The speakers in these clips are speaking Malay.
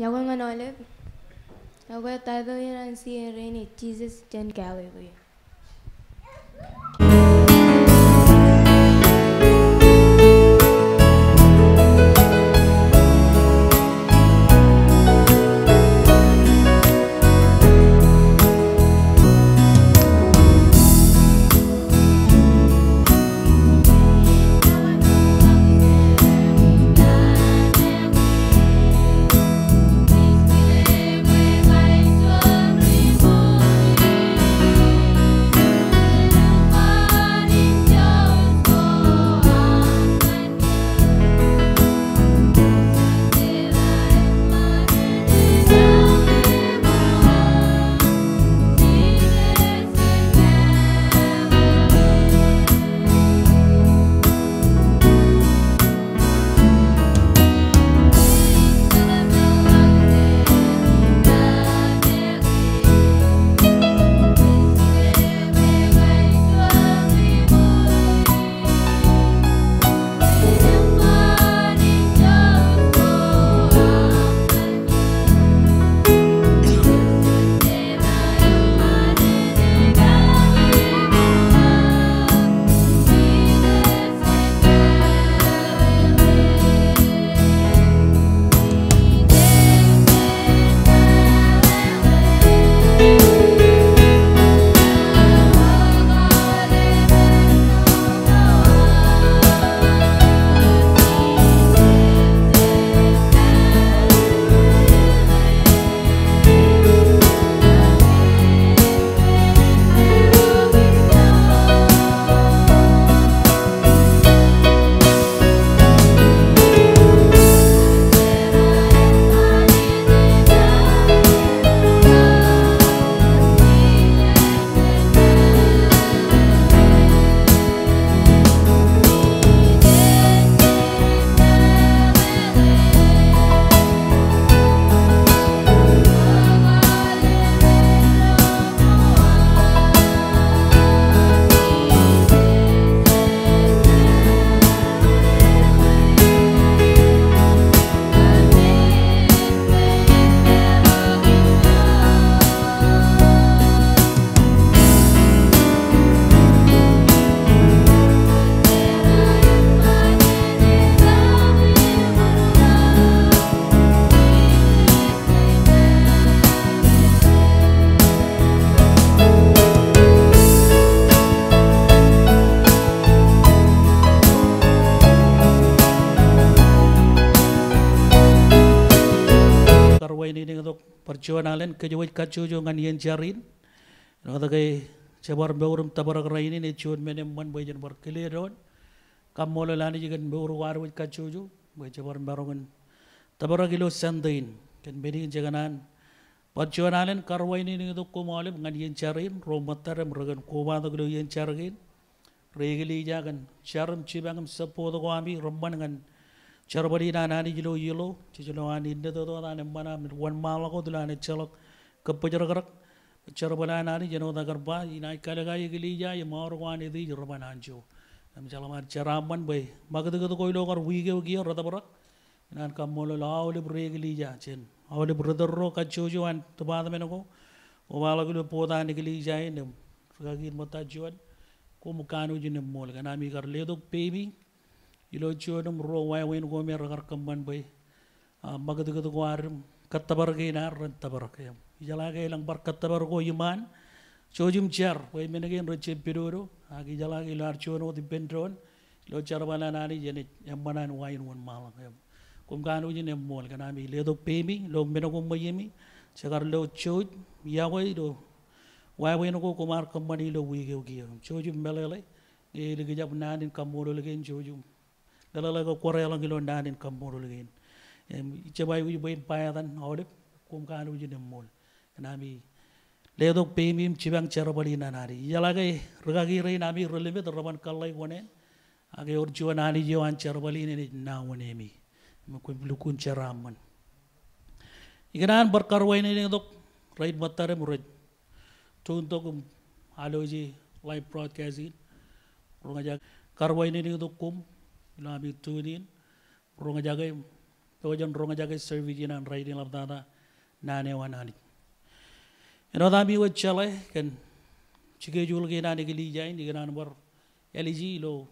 Yahweh Manolev, Yahweh Tado si Ereni, Jesus Jen Galilee. ஜீவனாலன் கஜுவை கச்சு ஜோங்கன் ஏன் ஜாரின் அதகை செவார் மெவரும் தபரகிறாயினி நே சிவன் மேனே மண் வைஜன் பார் கிளியரோன் கம்மோல லானிஜிகன் மெவரு வாரவை கச்சு ஜோ வை செவார் மெவரங்கன் தபரகிலோ சந்தையின் கன் மெனியின் ஜெகனான் பச்சுவனாலன் கருவாயினி நீது கோமாலும் கன் ஏன் ஜாரின் ரோமத்தர மிருகன் கோமாதகிலோ ஏன் ஜாரின் ரேகிலி ஜாகன் ஷரம் சிவகம் செப்போது கோமி ரொம்பன்கன் ကျရပါဒီနာနာဒီကီလိုယီလိုဒီကျွန်တော်အနေနဲ့တော့တော့အနေမနာဝန်မာလကိုဒလာနေချလကကပကြရကရကျရပါလာနာဒီကျွန်တော်သာကပါဒီနိုင်ကလကယီကလီယာယမောရဝနီဒီကျရပါနာချူအမ်ဂျလမာကျရာမန်ဘေမဂဒဂဒကိုယ်လောကဝီကေကီရတဘရကနန်ကမောလလာဝလဘရီကလီယာချင်အဝလဘရဒရကချူဂျူအန်တဘာဒမနကိုဝမာလကလူပိုတာနီကလီယာယနဖဂီမတာဂျူအန်ကိုမကာနူဂျင်မောလကနာမီကရလေဒုတ်ပေဘီ இலோச்சியோடும் ரோவாய் ஒயின் கோமியர் கறக்கம் பண்பை மகது கது குவாரும் கத்தபர்கினார் ரத்தபர்கயம் இஜலாகையிலங் பர் கத்தபர் கோயுமான் சோஜிம் சேர் ஒய்மினகையும் ரச்சியப்பிரூரு ஆகி இஜலாகையில் அர்ச்சுவனோ திப்பென்றோன் இலோச்சியர் வலனானி ஜெனி எம்மனான் வாயின் ஒன் மாலங்கயம் கும்கானுஜி நெம்மோல் கனாமி லேதோ பேமி லோம்பின கும்பையமி சகர் லோ சோஜ் யாவை லோ வாயுவையின் கோ குமார் கம்பனியிலோ உயிகே உகியம் சோஜிம் மேலே இருக்கு ஜப் நானின் கம்மூடு கேன் சோஜும் galalaga kore yalo gilo ndanin kam modul gen em cebay wi boy payadan awde kum kan wi dem mol nami ledo pemim cibang cerobali nanari yalaga rugagi re nami relebe roban kallai gone age or jiwanani jiwan cerobali ne na wone mi mu ko blukun ceraman igran berkarwai ne dok raid matare murid tuntok aloji live broadcast in Kalau ngajak karwa ini dengan hukum, ilang abitunin, runga jagay, tawa jan runga jagay servisi nan raidin labdada nane wanani. Ina dami wa chale eh, kan chike jul ge nane ge lijay ni ganan bar LG lo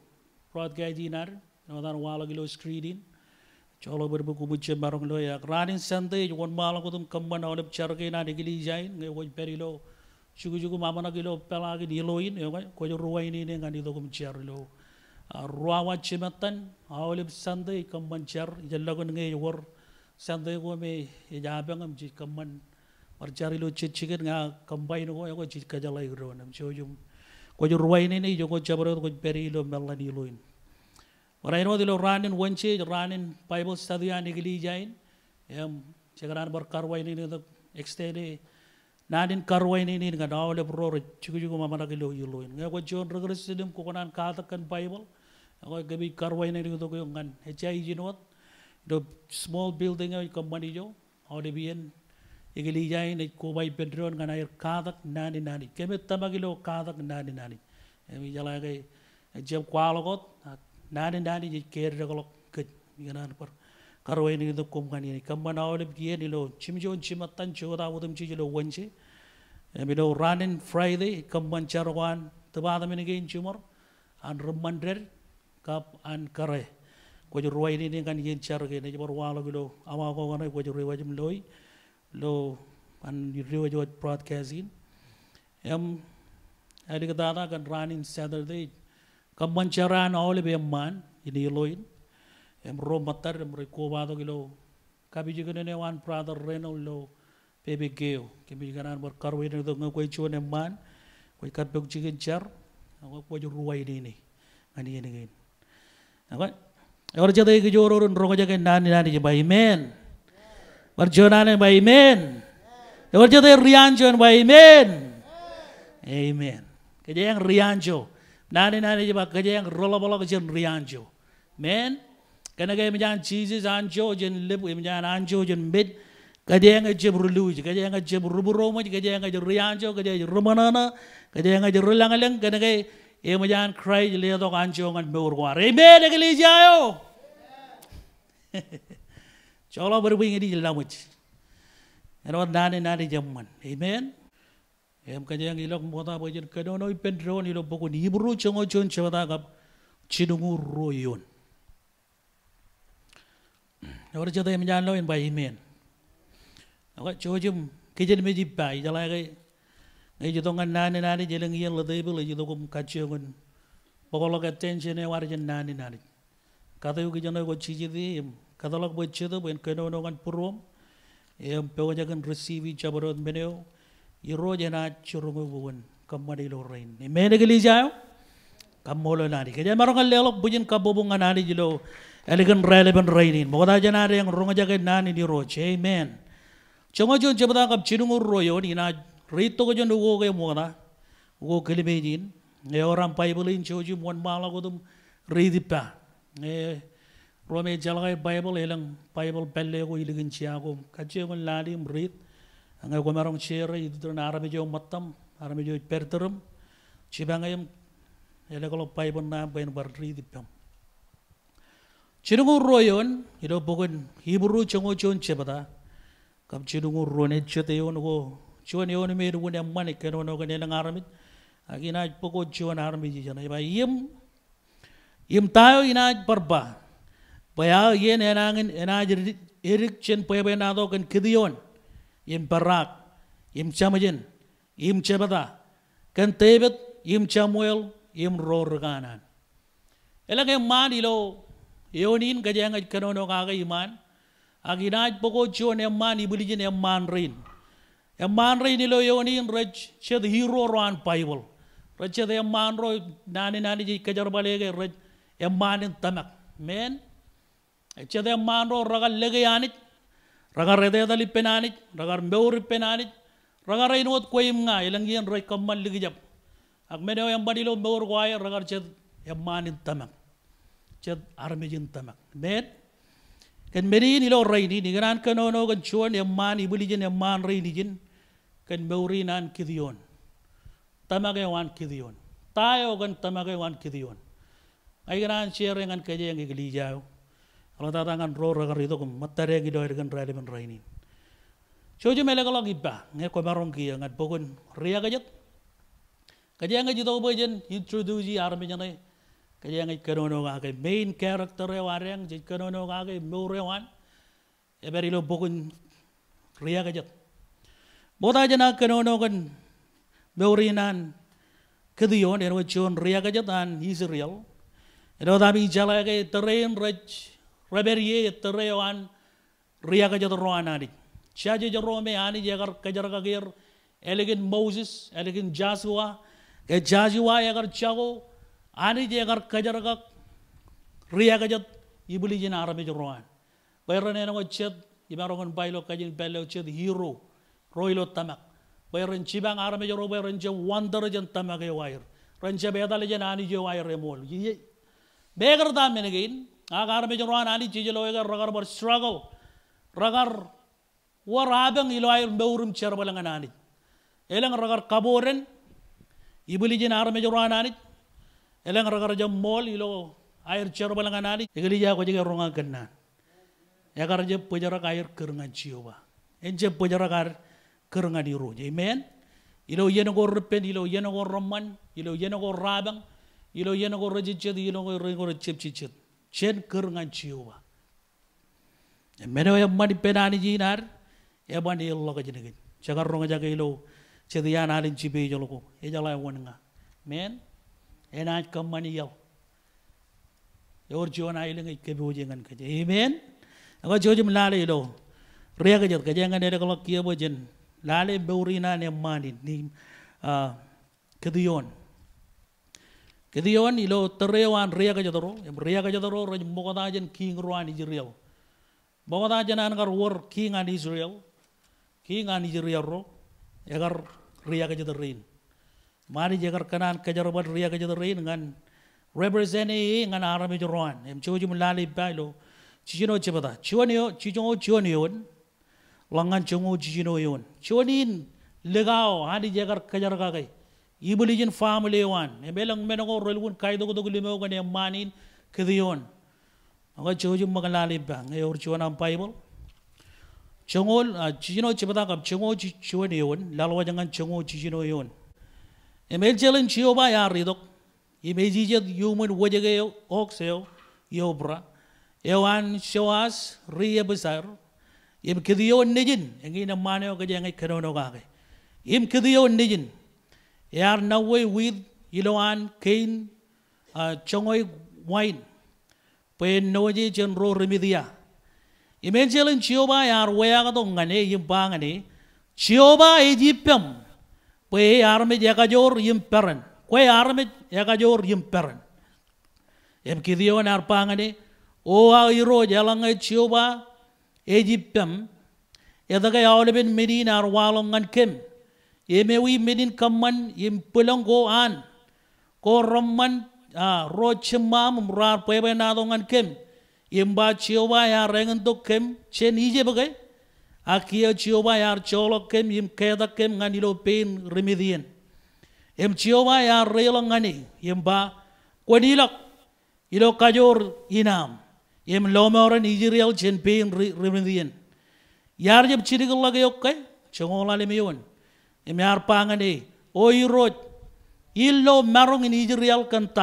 prod gay dinar, ina dan wala ge lo screening. Cholo berbuku buce barong lo ya, running sente jukon malang kutum kamban awal bicara ge nane ge lijay ngai wa peri lo. Cukup-cukup mama nak kilo pelan lagi diloin, ya kan? Kau jauh ruai ini dengan itu kau mencari loh. Ruawa cimatan, awal ibu sandai ya kemban cer, jalan kau dengan war sandai kau me, jahabeng kau jadi kemban percari lu cik cikir ngah kembali nu kau, aku jadi kajalai kau nam cium, kau jadi ruai ini ni, jom kau cabar kau jadi peri lu melalui niluin. Orang ini dulu running wenche, running Bible study ane kili jain, em sekarang berkarway ini dengan extend Nadin karway ini ni dengan awal lepror, cikgu cikgu mama nak keluar keluar. Kau jangan regresi dalam kau kanan katakan Bible. Ako gabi karway na rito ko yung gan. Eh siya yung ginawat. Ito small building ay company jo. Ako di biyan. Igilijay na kubay pedron nga nair kadak nani nani. Kami tamagilo kadak nani nani. Eh mi jala kay jam kwalokot. Ah, nani nani jay kere na kalok. Kaj. Ganaan par. Karway na rito ko yung gan. Kamba na olip kiyan nilo. Chimjoon chimatan chota utam chijilo wanchi. Eh mi do running Friday. Kamba charawan. Tabatamin again chumar. An rumandrel. Kamba kap an kare ko jo ruwai ni ni kan yin char ke ne bor wala gulo ama ko ko ko jo ruwai jum loi lo an ruwai jo prat kazin em ari ka dana kan running saturday kam man charan ole be man ini loin em ro matar em ro ko ba do gulo ka bi jigene ne wan brother reno lo pebe geo ke bi ganan bor karwi ne do ngo ko chu ne man ko kat bok jigen char ko ko jo ruwai ni ni ani ni ni Nampak? Orang jadi ke joror orang rongga jaga nani nani je bayi men. Berjuanan bayi men. Orang jadi rianjo bayi men. Amen. Kerja yang rianjo. Nani nani je bayi kerja yang rola bola kerja rianjo. Men. Kena kerja macam Jesus anjo jen lip macam anjo jen mid. Kerja yang kerja berlu je. Kerja yang kerja berburu macam kerja yang kerja rianjo kerja yang rumanana kerja yang kerja rulang alang kena kerja ia macam kray jeli atau kancung kan berurungan. Rebe dek li jayo. Cakala berbuing ini jeli lamuj. Erat nane nane zaman. Amen. Ia macam yang ilok muda bajar kedua no ipen drone ilok buku ni buru cungu cung cewa tak kap cinungu royon. Hmm, orang cakap yang macam lo yang baik amen. Orang cakap cum kejadian macam baik jalan kayak ഇജി തൊങ്ങൻ നാനി നാനി ജലങ്ങിയുള്ള ദൈവകൾ ഇജി തൊക്കും കച്ചുകൻ പകളൊക്കെ അത്യാവശ്യനെ വരച്ചൻ നാനി നാനി കഥയൊക്കെ ജന കൊച്ചി ചെയ്തേയും കഥകളൊക്കെ വെച്ചത് കനോനോകൻ പൂർവം ഏം പ്യോജകൻ റിസീവ് ചവരോ മെനയോ ഇറോ ജനാ ചുറുങ്ങു പോവൻ കമ്മടിയിൽ ഉറയിൻ മേനകലീജായോ കമ്മോലോ നാനി കെ മറങ്ങല്ലേളോ ബുജിൻ കബുബുങ്ങ നാനിജിലോ അലകൻ റേലബൻ റൈനീൻ മോതാജനാരെ റുങ്ങജകൻ നാനി നിറോ ചേ മേൻ ചുങ്ങോ ചുമതാകം ചിരുങ്ങുറോയോ നീനാ Rito ko jono ugo kay muna, ugo kili mayin. Ngay eh, orang Bible in choji muan mala ko dum ready pa. Ngay eh, Rome jalagay Bible ilang Bible belle ko iligin siya ko. Kaje ko lali um read. Ngay ko merong share eh, ito dun arami jo matam, arami jo perterum. Cibang ayam ilang ko Bible na bayan bar ready pa. Cinungu royon ilo bukun Hebrew chongo chon cebata. Kam cinungu ronet chote yon ko chuan yo ni me ru ne mani ke no no ke ne ngar mi agi na po ko chuan ar mi ji jan ba yim yim ta yo ina par ba pa ya ye ne na ngin ena ji erik chen pa ba na do ken kidion yim parak yim chamajin yim chebada ken tebet yim chamuel yim ror ganan elange man ilo yo ni in ga jang ga ke no no ga ga iman agi na po ko chuan ne mani bulijin ne man rin എം ആൻ റൈ നിലോ യോണിയും റച്ച് ഛേദ് ഹീറോ റോ ആൻ പൈബിൾ റച്ച് അത് എം ആൻ റോ നാനി നാനി ജി കജർ റച്ച് എം തമക് മേൻ അച്ഛത് എം ആൻ റോ റഗ ലഗയാനിച്ച് റഗർ ഹൃദയതലിപ്പനാനിച്ച് റഗർ മെവറിപ്പനാനിച്ച് റഗർ അതിനോത് കൊയ്യുങ്ങ ഇലങ്കിയൻ റൈ കമ്മൽ ലിഖിജം അഗ്മനോ എമ്പടിയിലോ മെവർ കോയ റഗർ ചെത് എം ആനും തമക് ചെത് അർമിജിൻ തമക് മേൻ കൻമെരീനിലോ റൈനി നിഗനാൻ കനോനോ കൻ ചുവൻ എം ആൻ ഇബുലിജിൻ എം റൈനിജിൻ kan mauri nan kidion tamage wan kidion tayo gan tamage wan kidion ay gran share ngan kaje ang iglesia Allah ta tangan ro ro garido kum matare gi doir gan rali men raini choju mele galo gi ba nge ko marong gi ya ngat bogun ria ya gajet kaje ang jito bo jen introduce arme jene kaje ang kerono ga ke main character e wareng jik kerono ga ke mure wan eberilo bogun ria ya gajet போதாஜனாக்கனோனோகன் மெவுரினான் கதியோன் இருபச்சோன் ரியகஜதான் ஈசிரியல் இருபதாமி ஜலக எத்தறையும் ரச் ரபெரியே எத்தறையவான் ரியகஜதர்வானானி ஷாஜரோமே ஆனி ஜெகர் கஜர்ககீர் எலகின் மௌசிஸ் எலகின் ஜாசுவா ஜாசுவா எகர் சகு ஆனி ஜெகர் கஜர்கக் ரியகஜத் இபிலிஜின் ஆரம்பிச்சிருவான் வைரனேன வச்சத் இமரோகன் பைலோ கஜின் பெல்ல வச்சது ஹீரோ royilo tamak bay ren ci bang arame jo roboy ren je wander je tamak ay e wair ren je be dal e je nani je wair remol ye beger da men gein a garme jo ran ani ci je lo ga ragar bar struggle ragar wo rabang ilo ay mbawrum cer bal nga nani elang ragar kaboren ibuli je arame jo ran ani elang ragar je mol ilo ay cer bal nga nani igali ja ko je ronga ganna ya gar je pojara kair kerngan ciuba en je pojara kair kerengan di ruh. Amen. Ilo ye nak orang repen, ilo ye nak orang ramen, ilo ye nak orang rabang, ilo ye nak orang rezeki, ilo ye nak orang cipci cipci. Chen kerengan cium. Mereka yang mana penani jinar, yang mana Allah kejengin. Jaga orang jaga ilo, cedih yang nalin cipi jolok. Ia jalan yang mana? Amen. Enak kemana ya? Orang jual naik dengan kebujangan kerja. Amen. Agar jauh jauh melalui itu, raya kerja kerja yang ada kalau kia bujang lale beurina ne mani ni ah, kedion kedion ilo terewan ria ka jodoro ya ria ka jodoro roj mogada jen king ruani jirio mogada jen an gar wor king an israel king an jirio ro ya agar ria ka jodorin mari jegar kanan ka jarobat ria ka jodorin ngan represent ei ngan arami jiroan em chojum lale bailo chijino chibada chuanio chijong chuanio langan cungu cici no yon. Cunin legau, hari jekar kejar kagai. Ibu lijin farm lewan. Embelang ya, menunggu relun kaido kudu kulimau kene ya, manin kediyon. Angga cuci magalali bang. Ayor ya, cuan am Bible. Cungul cici ah, no cipta kap cungu cici no yon. Lalwa jangan cungu cici no yon. Embel jalan cioba yar ridok. Embel jijat human wajegeo, oxeo, yobra. Ewan, Shoas, Ria besar, Im kediyo nijin, engi na maneo kaje engi kerono kage. Im kediyo nijin, yar na wey wid iloan kain chongoy wine, pe noje jenro remedia. Imen jalan cioba yar waya kato ngane im bangane, cioba ejipem, pe yar me jaga jor im peren, kue yar me jaga jor im peren. Im kediyo nar bangane, oh ayro jalan cioba. Egyptem, edaga yaulaben merin arwalongan kem, emewi merin kaman impulong go an, ko romman rochemam murar pebe nadongan kem, imba chioba yar rengan dok kem, chen ije bagay, akia chioba yar cholok kem, im keda kem nganilo pain remedien. Em chioba yar relongani, imba kwenilok, ilo kajor inam. എം ലോമോറൻ ഇജിറിയൽ ജെൻ പേൻ റിമിതിയൻ യാർജം ചിരികളൊക്കെ ചുങ്ങോളിമയോൻ എം ആർപ്പാങ്ങനെ ഓ ഇറോ ഈ ലോ മറുങ് ഇജിറിയൽ കന്ത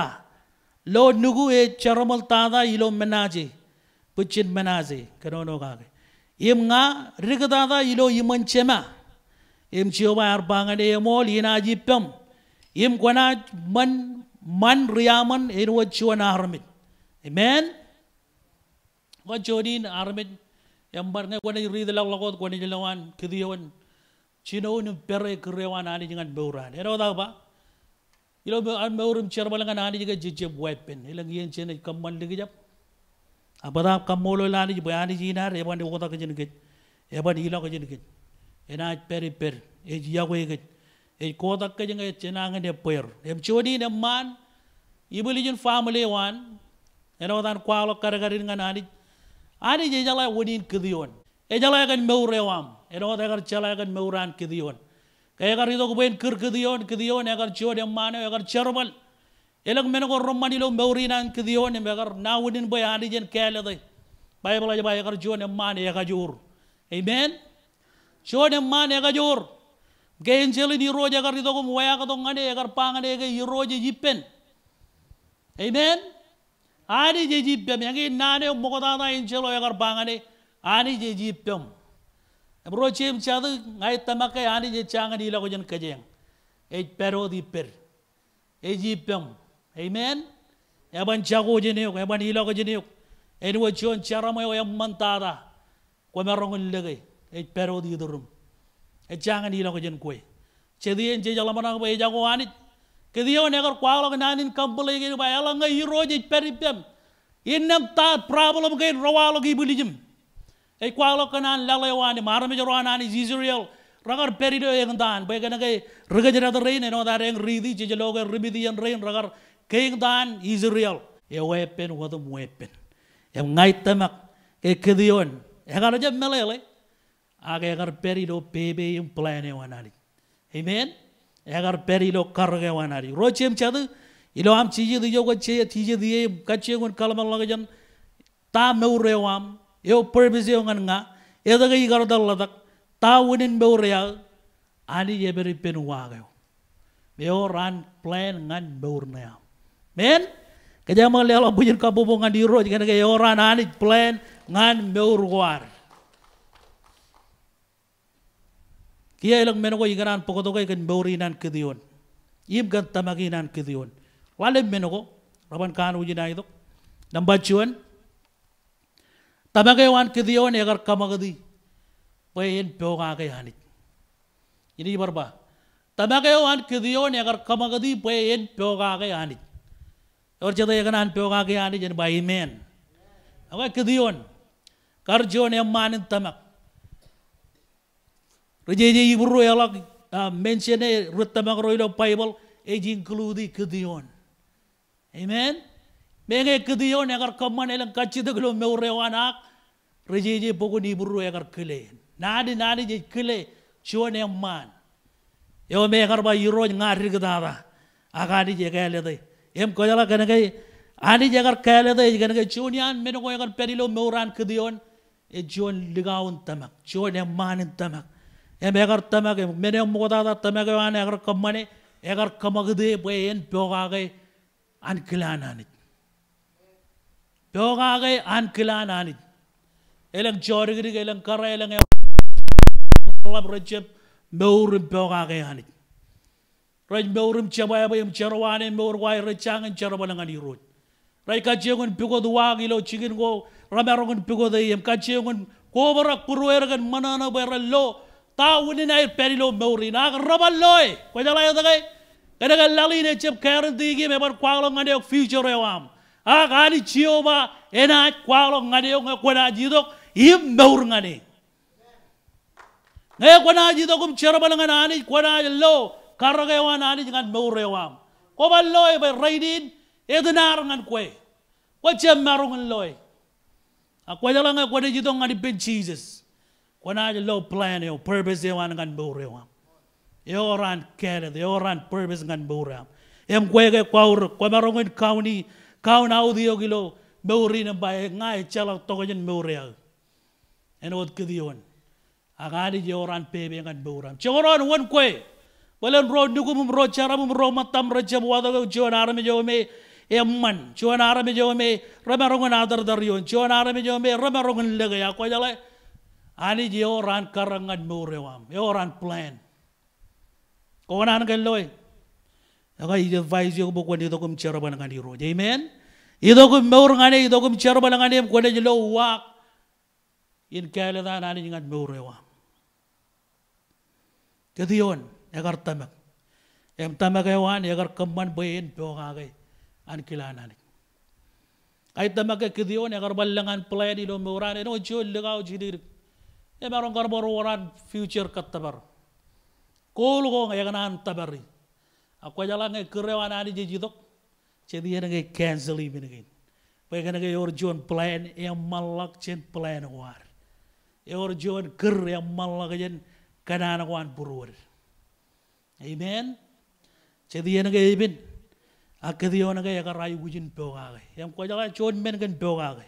ലോ നുഗു എ ചെറമൽ താത ഈ ലോ മെനാജെ പുച്ചിൻ മെനാജെ കനോനോകാകെ എം ആ റിഗതാത ഈ ലോ ഇമൻ ചെമ എം ചിയോ ആർപ്പാങ്ങനെ എമോൽ ഇനാജിപ്പം എം കൊന മൻ മൻ റിയാമൻ എരുവച്ചുവൻ ആർമിൻ മേൻ Wa jonin armin yang barne gwane yuri dala lakot gwane jilawan kidiyawan chino nu bere kirewan ani jingan beuran. Hero dha ba? Ilo be an beurum cherbalangan ani jiga jijib weapon. Ilang yin chene kamman ligi jab. Apa dha kamolo lani jiba ani jinar yaban de wota kajin kit. Yaban ilo kajin kit. Ena peri per. Ej yagwe kit. Ej kota kajin kit chena angin de per. Ej chodi ne man. Ibu lijin family one. Ena wadan kwalo karagarin ngan anit. Ada je jalan wanin kedion. E eh, jalan akan meurewam. E eh, dapat agar jalan akan meuran kedion. Kaya agar itu kubain ker kedion kedion. Agar cuit yang mana agar cerbal. Elak mana kau romani lo meurinan kedion. E agar na wanin boy ada je kaya le Bible aja bay agar cuit yang mana agar jur. Amen. Cuit yang mana agar jur. Gain jeli di roja agar itu kubu waya kau tengane agar pangane agar di roja jipen. Amen. Amen. Ani jejibem, yang ini nane umu kota na injelo yang arbangane, ani jejibem. Bro cium cahdu ngai tamak ay ani je cangan ila kujen kajeng. Ej perodi per, ejibem, amen. Eban cago jeniuk, eban ila kujeniuk. Enu cion ceramu yang mantara, kau merongun lagi. Ej perodi durum, ej cangan ila kujen kue. Cedih enje jalan mana kau ejago eh, anit, Kediaman negar kuala kan nanin kampul lagi ni bayar langgai hero je peribam. Innam ta problem kan rawal lagi buli jem. Ei kuala kan nan lalai wan ni marah macam orang nan Israel. Ragar perido yang dan, bayar kan negar raga jenah tu rain, nampak ada yang ridi je je logo ribidi yang rain ragar keing dan Israel. Ei weapon, wadu weapon. Ei ngai temak, ei kediaman. Ei kalau je melalai, agak agar perido baby yang plan yang wanari. Amen agar perilo karga wanari. Rochem chadu ilo am chiji dijo ko chiji thiji diye kachi ko kalamal laga jam ta meure wam yo perbisi ongan nga yada e gayi garo dal ladak ta winin meure ya ani yeberi penu waga yo meo ran plan ngan meure na ya men kajamal lelo bujur kabubungan di roj kana gayo ran ani plan ngan meure Ia elok menogo ikanan pokotoga ikan beurinan kediun. Ib gan tamakinan kediun. Walau menogo, raban kan uji naik dok. Nampak cuan. Tamakai wan kediun, agar kamagadi, payen pioga agai hanit. Ini berapa? Tamakai wan kediun, agar kamagadi, payen pioga agai hanit. Orang cerita ikanan pioga agai hanit jen bayi men. Agai kediun, kerjaan yang manin tamak rejeje ibru yala mentione rutamang roido bible e jing kludi kdion amen mege kdion agar kaman elang kachi de glo me ure wanak rejeje pogo ni ibru agar kle nadi nadi je kle chone man yo me agar ba iro ngari gdaba agadi je gele de em ko yala kene ke ani je agar kele de je kene ke chunian meno ko agar perilo meuran kdion e jon ligaun tamak chone man tamak meghartama ke mene moda da tama ke wan agar kamane agar kamagde pe en pyogage an kilananit pyogage an kilananit elang jorigri ke elang kara elang Allah rajab meurim pyogage anit raj meurim chabaya bayam charwane meur wai rachangan charabalangan irot rai kachegon pigod wagilo chigin go ramarogon pigod yem kachegon kobara kurwergan manana berallo taa wani na ir peri lo mauri na ka roba loy ko jala yo dagai ka daga lali ne chep kare di gi me bar kwalo ngade yo future yo am a ka ni chio ba ena kwalo ngade yo ko na ji dok i maur ngade ne ko na ji dok um chero bal ngana ni ko na lo karo ge wa na ni ngan maur yo am ko ba loy ba raidin edinar ngan kwe ko chem marung loy a ah, ko jala ngade ko ji dok ngade ben jesus When I low plan your purpose, you want to go around. You run Canada, you run purpose and go around. Em quake a quarter, Quamarong County, count out the Ogilo, Murin by a night, Chella Togan Muriel. And what could you I got it, you run baby and go around. Choron one quay. Well, I'm road Nukum Rocharam Roma Tam Rajam Wadago, Joan Arame Jome, Emman, Joan Arame Jome, Ramarong and other Darion, Joan Arame Jome, Ramarong and Legaya, quite a Ani di oran karangan murewam. Ya oran plan. Kawanan kan loy. Aka i advise yo bukwan di dokum cheroban ngan di roje. Amen. I dokum mur ngan i dokum cheroban ngan di kwane jelo wak. In kale da ani ngan murewam. Jadi on, agar tamak. Em tamak ewan, agar kaman bayin pyo ngagay. An kilan anik. Kahit tamak e kidiyon, agar balangan plan ino muran, ino chul lagaw chidirik e baro garboro waran future kat tabar kol go ngay e ganan tabari akko jala ngay e kerewana ni jijidok che di ngay cancel i bin ngin pe gan ngay or joan plan e malak chen plan war e or joan ker e malak chen kanan wan burur amen che di ngay ibin e akediyo ngay garay gujin pogage yam ko jala chon men gan pogage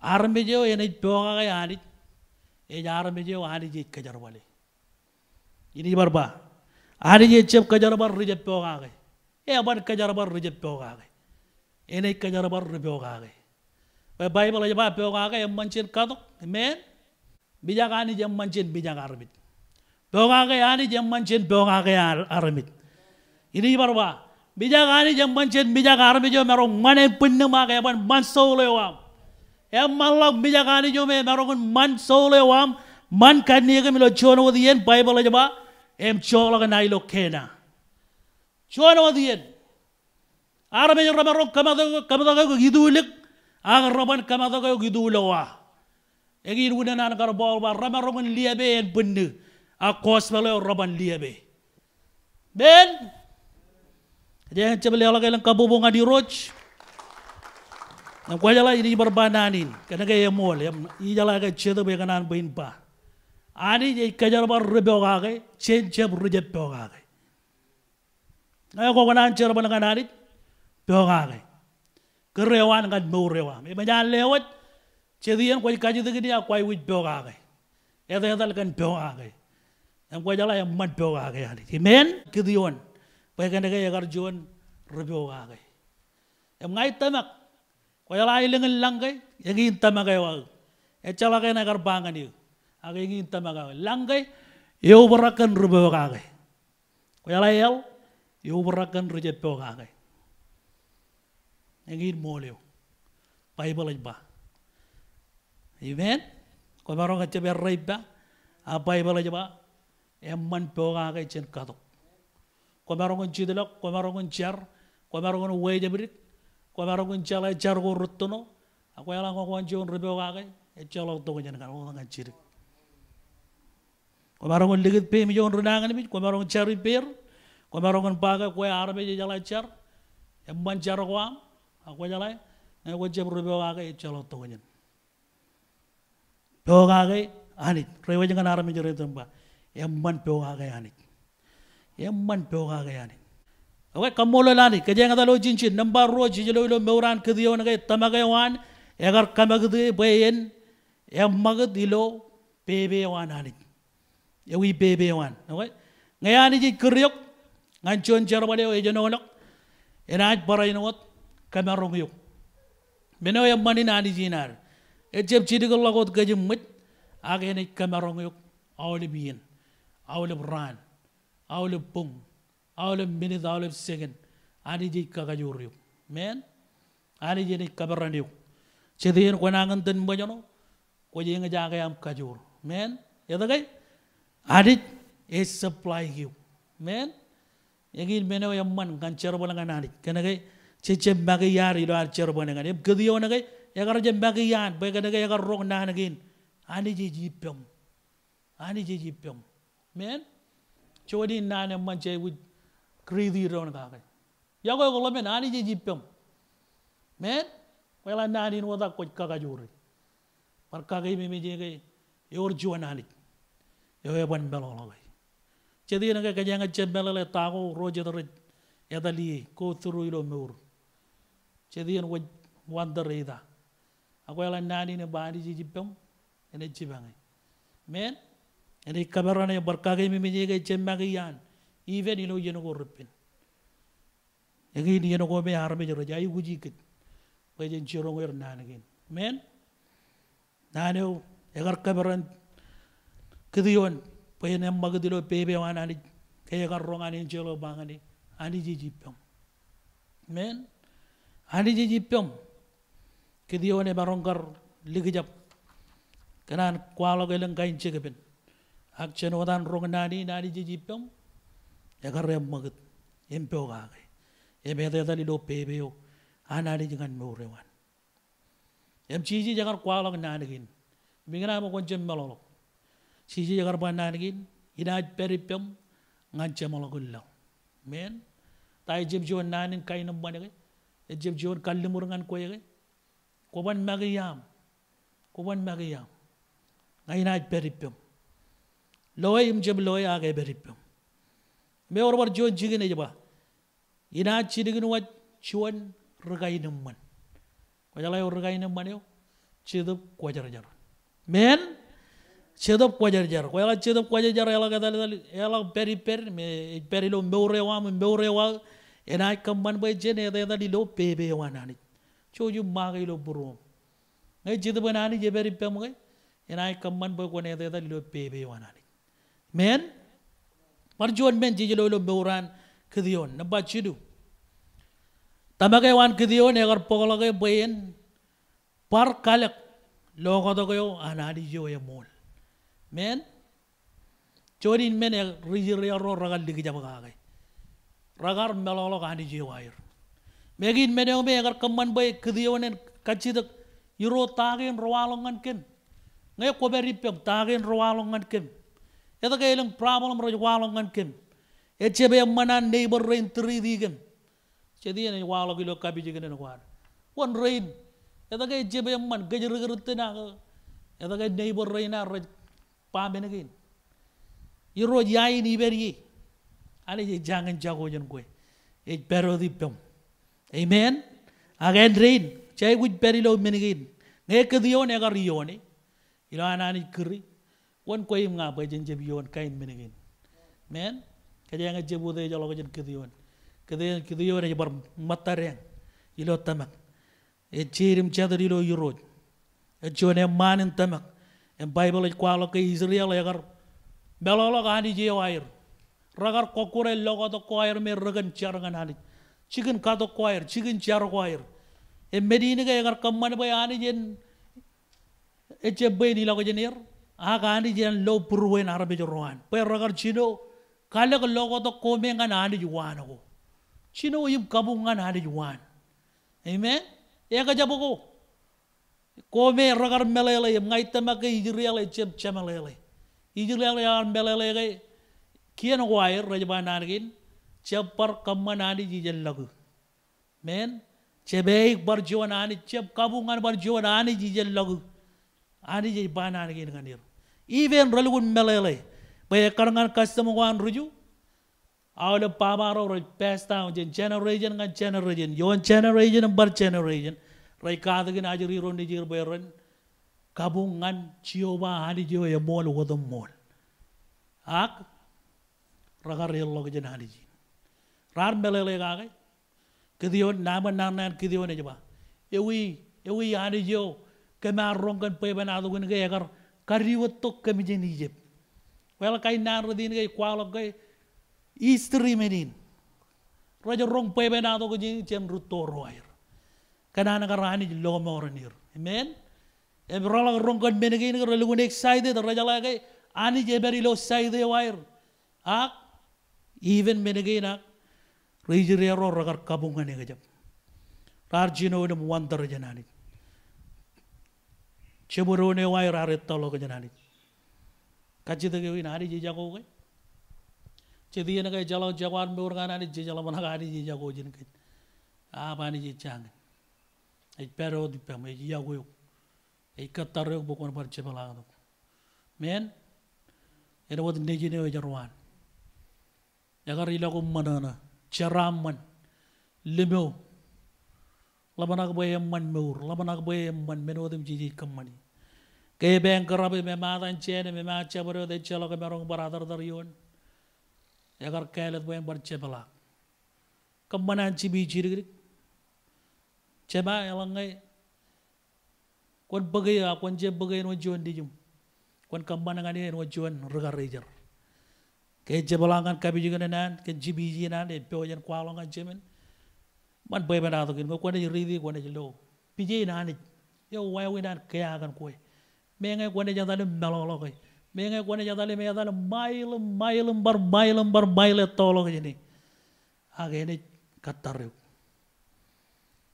armi jo yenit pogage ya, anit ee jaarame jee waani jee kajar wale ini barba ani jee cep kajar bar rije pogaage e bar kajar bar rije pogaage ene kajar bar rije pogaage ba bible ba pogaage e manchin kado men bija gani je manchin bija garbit pogaage ani je manchin pogaage aramit ini barba bija gani je manchin bija garbit jo mero mane pinna ma ga ban man soulo wa Em ya, malam bija kani jom em narokun man sole wam man kani ke milo cion wadi en Bible aja ba em cion lagi nai lo kena cion wadi en. Arab yang ramai orang kamera kamera kau gitu ulik, agak ramai kamera kau gitu ulawa. Egi ini guna nak cara bawa bawa ramai orang liabe en bunyi, akos malay orang ramai liabe. Ben, jangan cebel orang yang kabubungan di roach na kwa jala ini berbana ni kena ke ye mol ya i jala ke chedo be kana bin ba ani je kajar bar rebe o gage chen che bur je pe o gage na ko kana chero bana kana ni pe o gage ke rewan ga me rewan me ba lewet chedien kwa kaji de gidi akwa wi pe o gage e de dal kan pe o gage na kwa jala ye mat pe o gage ani men kidion pe kana ke ye gar jon rebe o gage em ngai tamak Kaya ilingin lang kay, yung hinta magayawag. E eh, chala kay nagarbangan niyo. Aga yung hinta magayawag. Lang kay, yubarakan rubo kagay. Kaya lang yal, yubarakan rujepo kagay. Yung hin moliw. Bible ba? Amen? Kaya marong at chabi arraib ah, ba? A Bible ba? Eman po kagay chen kato. Kaya marong ang chidilok, kaya marong ang chair, kaya marong ang wajabirik, kwabara kunchala echar kuruttuno akwayala kwakwanchion ribe kake echalo lah tokonyan kan wonga oh, chiri kwabara kun ligit pe mijon runangan bi kwabara kun chari per kwabara kun paga kwa arabe je jala char emban char kwa akwayala ne kwajem ribe kake echalo tokonyan pe kake ani rewe jengan arame jere tamba emban pe kake ani emban pe kake ani Okay, kamulo lani. Kaya nga dalo jinchi number ro jinchi lo ilo meuran kediyo nga kaya tamagay wan. Egar kamagdi bayen. Yang magdi lo bebe wan ani. Yawi bebe wan. Okay. Ngaya ni jin kriyok. Ngan chon chara wale o ejano nok. Enaj eh, para inawat kamarong yuk. Meno yang mani nani jinar. Ejep chidi ko lagot kaya mit. Agay ni kamarong yuk. Awalib yin. Awalib ran. Awalib pung. Awalib pung awlem mini awlem segen ani jey kaga yuriyo men ani jey ni kabarandiyo cedien ko nangan den bojono ko jey nga jaga am kajur men yada gay ani e supply you men yagin meno yam man kan cerbo nga nani kena gay cece bagi yar ido ar cerbo nga nani gediyo nga gay yagar jem bagi yan bay kena gay yagar rong nani gin ani jey jipyong ani jey jipyong men Cewa di nane manje wujud greiddiron y ddagau. Ia gwe gwe lwme nani jy jipiom. Men, gwe la nani nwa dda gwe kaga jwri. Par kaga ime me jyngi, yor jwa nani. Yo e bwan belo lo gwe. Chedi nge gwe jyngi jy mele le tago roje dhe rit. Yada liye, ko thuru ilo meur. Chedi nge wanda reida. A gwe la nani nwa bani jy jipiom. Ene jipiangi. Men, ene kabarane bar kaga ime me jyngi jy mele le tago even ilo yeno ko rupin ngi ni yeno ko be arbe jero ja yu guji kit ko je jero ngir nan ngin men nanew oh, e gar kabran kidiyon pe ne magdilo pebe wana ni ke gar ronga ni jero bangani ani ji ji pem men ani ji ji pem kidiyon e barongar ligjap kanan kwalo gelen kain chegeben ak chenodan rongnani nani ji ji pem ya karo ya mo git em pyo ga ga ya be da da li do pe be yo ana ri jingan mo re wan em chi chi ya kar kwa lo na ni gin mi gra mo kon jem mo lo chi chi ya kar ba na ni gin ina peri pem ngan che mo lo gul lo men tai jem jo na ni kai na mo ni ga e jem jo kal mo ngan ko ye ga ko ban ma ga yam ko ban ma ga yam ngai na peri pem loy im jem loy a ga peri pem me warwar jiwon jigi ne ba ina ci digin wa ciwon rigainin man kwajala yau rigainin man yau ci da kwajarjar men ci da kwajarjar kwajala ci da kwajarjar yala ga dal yala peri peri me peri lo mbeurewa me mbeurewa ina kan man bai jene da da lo pebe wa nani choju magai lo buru ngai ci da banani je peri pem ngai ina kan man bai ko ne da da lo pebe wa nani men Marjuan men jijilo lo beuran kedion nabat chidu. Tamake wan kedion egar ya pokolage bayen par kalak lo kodo koyo anadi jo ya mol. Men chorin men e rijiri ro ragal digi jabagage. Ragar melolo kahani jo wire. Megin men yo me egar kaman bay kedion en kachidak yuro tagin roalongan ken. Ngayo kobe ripyo tagin roalongan ken. ഏതൊക്കെയായാലും പ്രാബലം പ്രജ്വാളങ്ങൾക്കും എച്ചബയമ്മനാൻ നെയ്ബർ റെയിൻ തെറിയതീകം ചെതിയ വാളകിലോ കപിജികനെ വാട് വൺ റെയിൻ ഏതൊക്കെ എച്ചബയമ്മൻ ഗജറുകൃത്തിനാ ഏതൊക്കെ നെയ്ബർ റെയിനാ റെ പാമ്പനുകയിൻ ഇറോ ജായി നീ വരിയേ അല്ല ജാങ്ങൻ ജാഗോജൻ കോയ് എയ് പരോതിപ്പം എയ് മേൻ അകേൻ റെയിൻ ചൈ കുറ്റ് പരിലോ മിനുകയിൻ നേക്ക് ദിയോ നെകറിയോണി ഇലാനാനി കിറി wan koy nga ba jeñ jeb yon kayn minigen men kaje nga jebu de jalo gen kidi yon kidi yon kidi yon ne bar matareng ilo tamak e jirim chadri ilo yuro e jone manin tamak e bible ko alo ke israel e gar belolo ga ni je wair ragar ko kore logo to ko ayr me ragan char gan ani chigen ka to ko ayr chigen char ko ayr e medine ga e gar kam man bay ani jen e che bay ni logo jenir ആ കാൻഡി ചെയ്യാൻ ലോ പുറുവേൻ അറബിജ് റുവാൻ പേ റഗർ ചിനോ കലക ലോകത്തെ കോമേങ്ങാൻ ആൻഡ് ചുവാനോ ചിനോയും കബുങ്ങാൻ ആൻഡ് ചുവാൻ ഇമേ ഏക ജപകോ കോമേ റഗർ മെലയളയും ഐത്തമക്ക് ഇജിറിയാളെ ചെം ചെമലയളെ ഇജിറിയാളെ മെലയളയെ കിയനകോ ആയർ റജബാൻ ആനകിൻ ചെപ്പർ കമ്മൻ ആൻഡ് ചീജല്ലകു മേൻ ചെബേ ബർജുവൻ ആനി ചെപ് കബുങ്ങാൻ ബർജുവൻ ആനി ചീജല്ലകു ani jadi bana lagi dengan dia. Even relawan melele, bayar kerangan customer kawan ruju, awal papa orang ruju pesta macam generation dengan generation, yon generation dan ber generation, rai kata kita ajar iron ni jir bayaran, kabungan cioba hari jiwa ya mall wadum mall, ak, raga relawan kita hari jin, rar melele kagai, kediaman nama nama kediaman ni jiba, ewi ewi hari jiwa kemarongkan pebana adu gun gay agar kariwat tok kemijen ijep. Wala kai nar din gay kualok gay istri menin. Raja rong pebana adu gun jeng jem rutor wair. Kana anak rani jilom oranir. Amen. Em rala rong gun menin gay nger lugun excited the raja lagay ani jeberi lo excited wair. Ak even menin gay nak rijiriaro ragar kabungan gay jem. Rajinowinum wonder jenanit. Ceburone wai rare tolo kenyan hari. Kaji tege wina hari jeja ko kai. Cedi yana kai jalau jawan be urgan hari jeja lo mana hari jeja ko jin kai. Apa ni jeja ngai. Ei pero di pem ei jeja ko yuk. Ei katar yuk bukuan par cebalang tu. Men. Ei wot neji ne wai jarwan. Jaga rila ko mana na. Ceraman. Limau, lamanak boye man meur lamanak boye man menodim ji ji kamani ke ben garab me ma dan chene me ma chabaro de chalo ke merong baradar dar yon yagar kelet boye bar chebala kamana ji bi ji rigrik cheba elangai kon bagay a kon je bagay no jon di jum kon kamana ngani no jon rugar rejer ke jebalangan kabi jigana nan ke jibi jina de pyojan kwalo ngan jemen มันเปยไปดาวตกินก็ควรจะรีดีควรจะโลพี่เจนานี่เจ้าไว้ไว้นานแก่กันคุยเมื่อไงควรจะจังตาลีมาลองลองคุยเมื่อไงควรจะจังตาลีเมื่อจังตาลีไม่ลืมไม่ลืมบาร์ไม่ลืมบาร์ไม่เลตโตลองคุยนี่อาเกนี่กัตตาร์เร็ว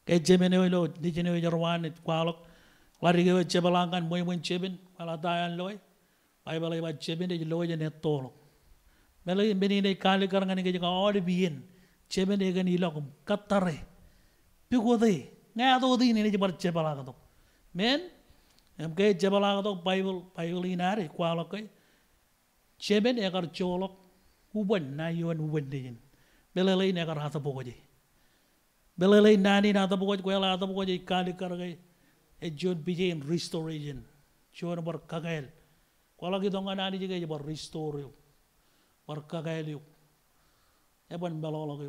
เกจเมนเอวิโลดิจเนวิจารวานิตควาลกลาริกเวจเบลังกันมวยมวยเจบินมาลาตายันลอยไปบาลีบาเจบินได้จิโลยจะเนตโตลองเมื่อไงเมื่อไงในการเลือกการงานนี้ก็จะก็ออดีบีน์ చెమెలేగని ఇలాగం కత్తరే పిగుదే నేదోది నేను చెప్పాలి చెప్పలాగదు మేన్ ఎంకే చెప్పలాగదు బైబుల్ బైబుల్ ఈనారే కాలకి చెమెన్ ఎగర చోలక్ ఉబన్ నాయోన్ ఉబన్ దేయన్ బెలలైన్ ఎగర హతపోగజే బెలలైన్ నాని నాతపోగజ్ కోయల హతపోగజ్ ఇక్కాలి కరగై ఏ జోన్ బిజేన్ రిస్టోరేజన్ చోన్ బర్ కగైల్ కొలకి దొంగ నాని జిగే బర్ రిస్టోరియు బర్ కగైలియు ebon mbalolo ko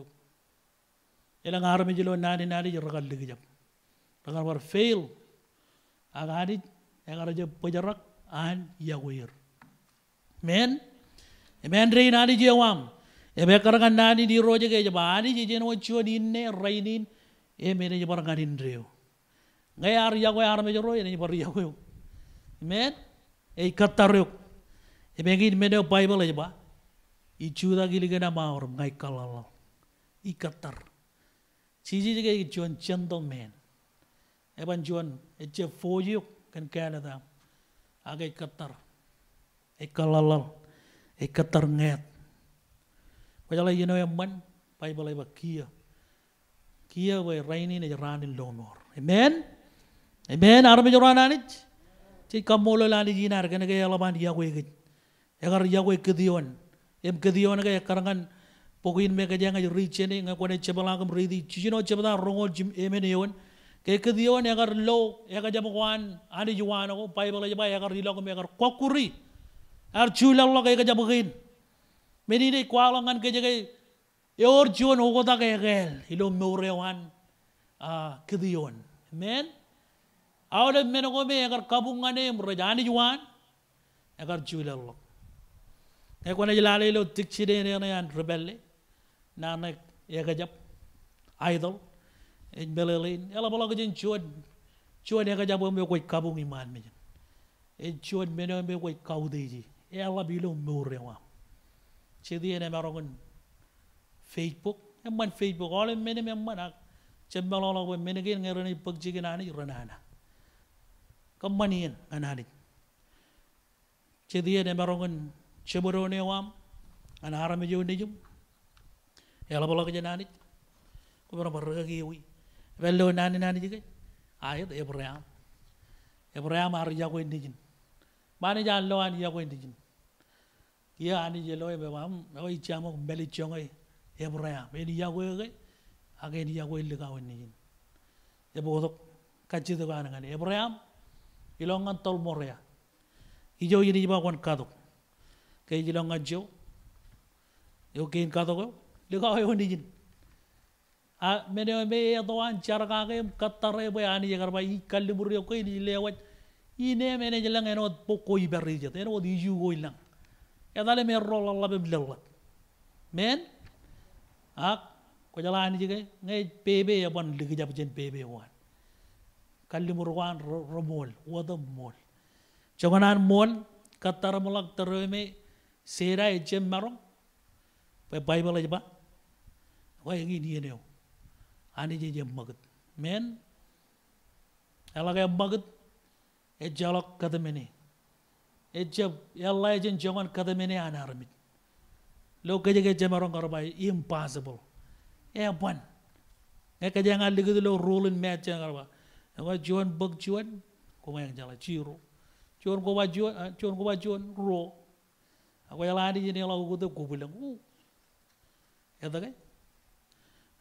ila nga arami jilo nani nani jir ragal digi jam ragal war fail aga hadi e nga raja pajarak an yagwir men e men rei nani jia wam e be karga nani di roje ge jaba ani ji jeno wachu ni ne rainin e me ne jabar ngari ndreo ngai ar yago ar me jero ene jabar yago men e katta ruk e be gi me de bible jaba i chuda gili gana maor ngai kalalo i katar chiji jige i chuan gentleman eban chuan e che foyu kan kala da age katar e kalalo e katar ngat wala you know man bible ba kia kia we raini ne ranin lonor amen amen arme joran anich chi kamolo lani jinar kan ge yala ban ya we ge agar ya we kidion em kadiyo na kaya karangan pokoin me eh, kaya ya ah, ngay riche ni ngay kwane chepa lakam rithi chichino chepa ta rongo jim eme ni yon kaya kadiyo na yagar lo yagar jama kwan ani juwan ako paibala jama yagar rilo kum yagar kwakuri ar chula lo kaya kajama kain meni ni kwa langan kaya kaya yor chuan hoko ta kaya kail ilo meure wan kadiyo men awal men ako me yagar kabungan ni yung rajani juwan yagar chula lo nek wona jilaale lo tikci de ne yan rebelle na nek ya ga jab aidol e belelin ela bolo ga jin chuod chuod ya ga jab me ko kabu mi man mi e chuod me no me ko kaude ji e ala bilo mo rewa che di ene marogon facebook e man facebook ole me ne me man ak che melo lo me ne gen ngere ni pok ji gen ani ranana kam manien ananit che di ene marogon facebook cebodo ne wam an harame jeu ndijum yalla bolo ke nanit ko bar bar ke wi wello nani nani jige ayat ibrahim ibrahim ar jago ndijin mani jan lawan jago ndijin ya ani je loy be wam o ichamo beli chongoy ibrahim be ni jago ge age ni jago le ga woni jin ya bodo kajido ga nan ibrahim ilongan tol moria ijo yidi ba kon kadok kay ji long ajo yo gen ka to le ka yo ni jin a me ne me ya to an char ka ke katar e ba ni gar ba i kal mur yo ko ni le wat i ne me ne jela ngeno po ko i berri je te no di ju go ilang ya dale me rol allah be bil allah men a ko jala ni ji ke ngai pebe ya ban le ke jap jen pebe wan kal mur wan ro mol wa da mol chamanan mol katar mulak tarwe me Será jemmarong. Pai Bible aja ba. Wa yang ini ne. Ani je jem magat. Men. Ala ga magat. E jalok kadamene. E jab yalla e jen jawan kadamene anarmit. Lo ke jege jemmarong garba impossible. E eh, ban. E eh, ke jang ali gudu lo rolin me jang garba. E wa jawan bug jawan. Kuma yang jala ciro. Jawan kuma jawan, jawan kuma jawan ro. അപ്പോൾ ചില ആരോചനകളൊക്കെ കൂത്ത് കൂപ്പില്ല കൂ എന്തൊക്കെ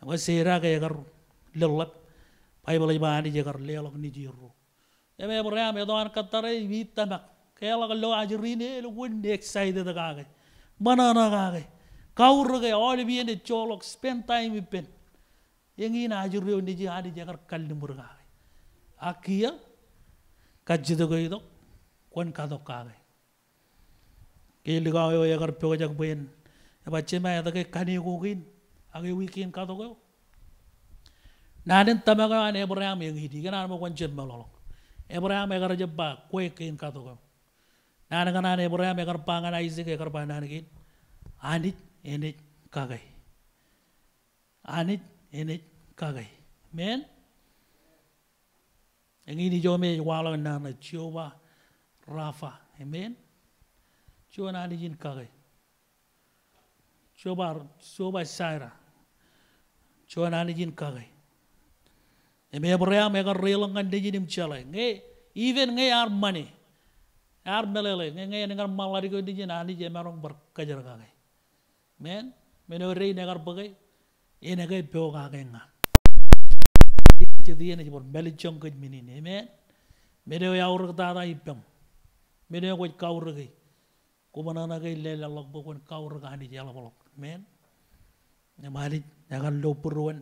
അപ്പോൾ സേരാ കേറും ഇല്ലുള്ള പൈബിളി ആരോചകറില്ലേ നിജീറു എവേ പറയാം ഏതോ അനക്കത്തറ വീത്തമ കേളകല്ലോ ആചിറീനേലും ഒന്ന് എക്സൈസ് കാകെ മനാനകാകെ കൗറുക ഓളിവിയൻ്റെ ചോളോ സ്പെൻഡ് ടൈം വിപ്പൻ എങ്ങനെ ആചിറിയോ നിജ ആരോചകർ കല്ലും മുറുകാകെ ആക്കിയ കജ്ജിത കൊയ്തോ കൊൻ കഥക്കാകെ Kili kau yo yang kerja kerja kuen, apa cima yang tak kani kuingin, agi weekend kata kau. Nanti tama kau ane Abraham yang hidup, kan ane bukan cima lolong. Abraham yang kerja ba kue kuingin kata kau. Nanti kan ane Abraham yang kerja pangan Isaac yang kerja pangan kuingin, anit anit kagai, anit anit kagai, men. Yang ini jom eh walau nana cioba Rafa, amen. 就哪里人搞的？就把就把晒了，就哪里人搞的？你们不要，你们热浪干的人不起来，你 kan even 你 are money。Ar melele, ngengay nengar malari ko di jina ni jema rong bar kajar kage. Men, meno rei nengar bagay, e nengay peo kage nga. Chidiyan e jibor meli chong kaj minin, amen. Meno ya urag tada ipyam, meno ya kaj kaurag ipyam. കുമനാനക ഇല്ലല്ലോ പോവൻ കൗർ കാണിച്ചോളം മേൻ മാലി ഞങ്ങളുടെ ഒപ്പുറുവൻ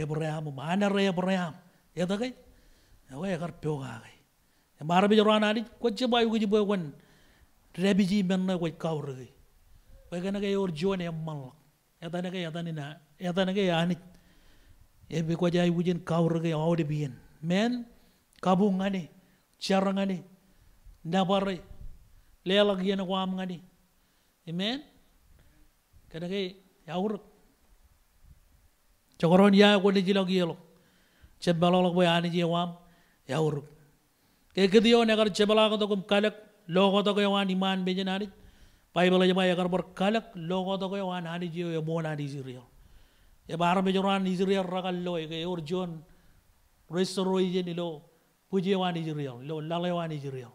ഏ പറയാം മാനറേ പറയാം ഏതകൈ ഞങ്ങൾ ഏകർ പ്യോകായി മാറബി ചൊറാനാലി കൊച്ചു പോയ കുച്ചു പോയവൻ രബിജി മെന്ന കൊയ് കൗറുക വൈകനകൈ ഒരു ജോൻ എമ്മള ഏതനക ഏതനിന ഏതനക ആനി എബി കൊജായി ഉജിൻ കൗറുക ഓടി ബിയൻ മേൻ കബുങ്ങനി ചെറങ്ങനി നബറേ lelak yang eh, aku am ngadi. Amen. Kena kei yaur. Cokoron ya aku ya ya, ya ni jilok yelo. Cebalok lok boy ani jilok am yaur. Kei kedi on agar cebalok to kum kalak logo to kaya wan iman beje nari. Pai bala jema agar ber kalak logo to kaya wan ani jilok ya bon ani jilok. Ya baru beje wan jilok ragal loy kei urjon. Restoroi jenilo, puji wan jilok, lo lalai wan jilok.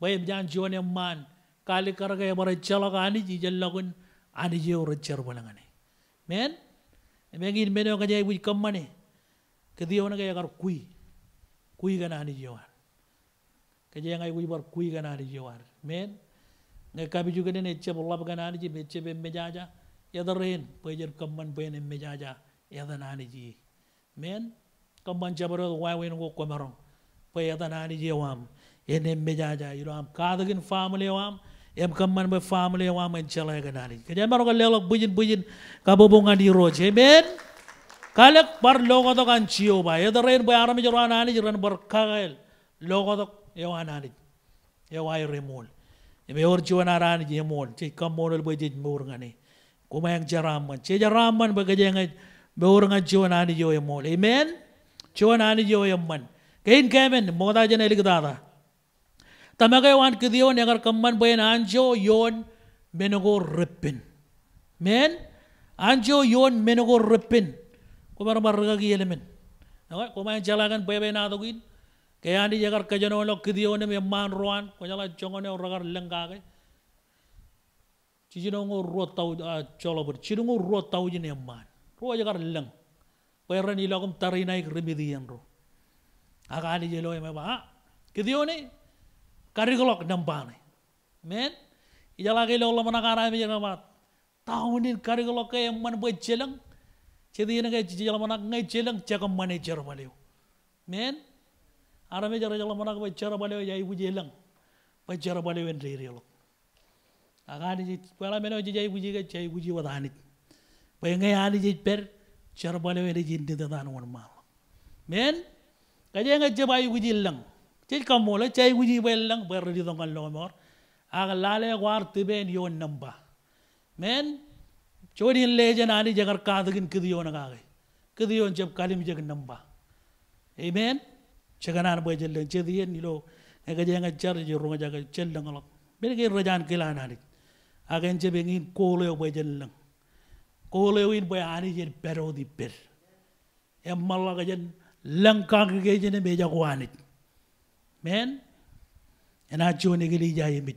Bayam jangan jual yang man. Kali kerja yang baru cila kan ini jual lagi. Ani je orang cerita orang ini. Men? Mungkin men yang kerja ibu kamma ni. Kedua orang kerja kerja kui. Kui kan ani jual. Kerja yang ibu baru kui kan ani jual. Men? Ngekabi juga ni nece bola bukan ani je nece bermeja aja. Ya darin, bayar kamma bayar bermeja aja. Ya dan ani je. Men? Kamma cebor itu wayu ini gua kamarong. Bayar dan ani je wam enem mejaja iram kadagin family wam em kamman be family wam en chela ganali kejam baro galelo bujin bujin kabobonga di roje amen kalak par logo to kan chio ba yedrein be arami jorana ani jiran berkael logo to yawana ani yawai remol em yor jiwana ran je mol che kamol be jit mur ngani kuma yang jaraman che jaraman be gajeng be urang jiwana ani yo mol amen jiwana ani yo yaman kein kemen moda jene ligdada Tamagayawan ka diyon, yung arkaman ba yun, anjo yun, menogo ripin. Men? Anjo yun, menogo ripin. Kumara marragagi yelimin. Okay? Kumayang jalagan, baya baya nato gin. Kaya hindi yung arkajan olo, kidiyo na may man roan, kung yung jongon yung ragar lang kake. Chichino ngo ruwa tau, ah, cholo buri, chino ngo ruwa tau yun yung man. Ruwa yung ragar lang. Kaya rin ilo akong tarinay krimidiyan ro. Akali yelo yung mga, ha? Ah, kidiyo na eh? കറികളൊക്കെ ഡമ്പാണ് മേൻ ഇജലാകയിലുള്ള മണക്കാറായ്മ താമണ്ണിൻ കറികളൊക്കെ എമ്മൻ വെച്ചലും ചെതിനെ കഴിച്ച് ചിലമണങ്ങയിച്ചാലും ചെകമ്മണി ചെറുമലയോ മേൻ അറബി ചെറുചിളമണക്ക് വെച്ചെറുപലയോ ജൈവ് ചെല്ലം വെച്ചെറുപലയോ എൻ്റെ ഏരിയകളും അകാലി വേളമേനെ വെച്ച് ജൈവ് ജൈവ് ജീവതാനി അപ്പം എങ്ങനെ ആലി ജയിപ്പേർ ചെറുപലയോ എൻ്റെ ജിൻ്റെ ദാനം മേൻ കഴിയാൻ കഴിച്ച വൈകുജി ഇല്ലങ്ങ് jadi kamu lah cai uji belang berdiri dengan lomor. Aga lale war tiben yon namba. Men, jodoh ini leh jangan ani jangan kahdugin kudi yon agai. Kudi yon cep kalim jangan namba. Amen. Jangan ani boleh jalan. Jadi ni lo, aga jangan cari jorong jaga cel dengan lo. Biar kita rajaan kelana ni. Aga cep ingin kolej boleh jalan. Kolej ini boleh ani jadi berodi ber. Ya malah kajen langkang kajen ni meja kuanit. Men? En acho ni gili jai mit.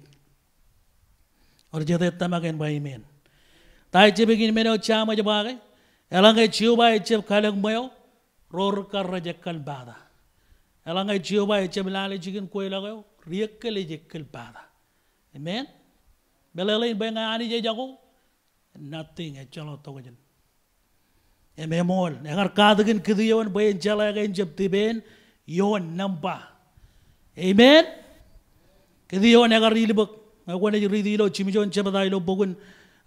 Or jadi tama gen bai men. Tai je begini men o oh, cha ma je bai. Elang ai chiu bai e che khalang mayo. Ror kar raja kal bada. Elang ai chiu bai e che milale chicken koi lagayo. Riek kele je kal bada. Amen. Belalain bai ngai ani je jago. Nothing e chalo to gen. Emmol, engar kadgin kidiyon bai en chala gen jeptiben. Yon number. Amen. Kedi yo ne gari libo. Na ko ne jiri di lo chimi jon cheba dai lo bogun.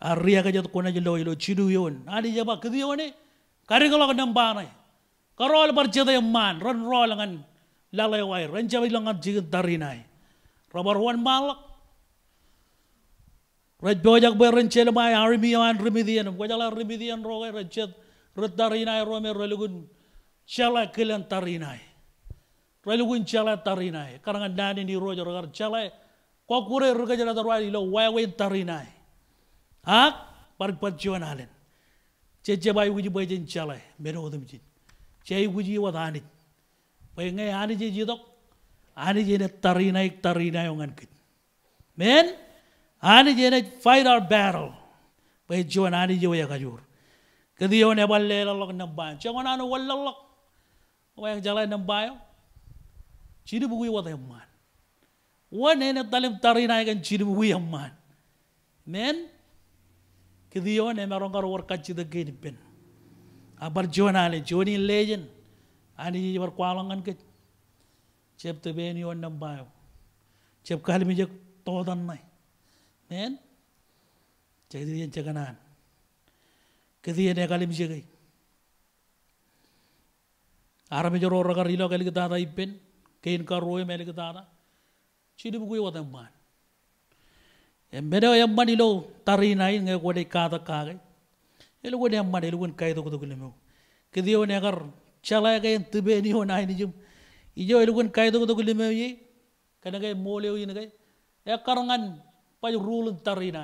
Arriya ah, ka jot ko ne jilo yilo chidu yo. Na di jaba kedi yo ne. Kari ko lo ka namba ne. Karol bar jeda man. Ron ro la ngan. La la yoi. Ron jaba lo ngan jigit dari nai. Robar wan malak. Red bojak bo ren chelo mai arimi yo an rimi dien. Ko jala rimi dien ro ga ren chet. Red dari nai ro me ro lugun. Chala kilan tarinai rwale win chala tarina e karanga nani ni rojo rogar chala e kwa kure ruga jala tarwa ilo wae win tarina e hak parik pat jiwa nalen che che bai wiji bai jen chala e mero odum jin che i wiji wa thani bai ngai ani je jidok ani je ne tarina e tarina e ongan kit men ani je ne fight our battle bai jiwa nani jiwa ya kajur kediyo ne balle lalok nambai che ngana no wallalok wae jala nambai ചിരിപ് കുയ്യമ്മാൻ ഓ നേനെ തലം തറീനായകൻ ചിരിപ് കുയ്യമ്മാൻ നേൻ കിതിയോ നെ മെറോങ്കർ ഓർക്കച്ചിത് കരിപ്പൻ അബർ ജോനാലെ ജോനി ലേജൻ അനി ഇവർ കാളങ്ങൻക്ക് ചെപ്ത് വേനിയോ നമ്പായോ ചെപ്കാലി മിജ തോതന്നെ നേൻ ചെയ്തിരിയൻ ചകനാൻ കിതിയനെ കലിമിശകൈ ആറമിജറോ റകറിയിലോ കലുകി താതായിപ്പൻ kein karoy mele kitana chidi bugui wata man e mele o yamman ilo tarina in nge gode kata kage ilo gode yamman ilo gun kaido kudu kulemu kidiyo ne agar chala ga en tibe ni ho nai ni jum ijo ilo gun kaido kudu kulemu yi kana ga mole o yin ga e karangan pa rule tarina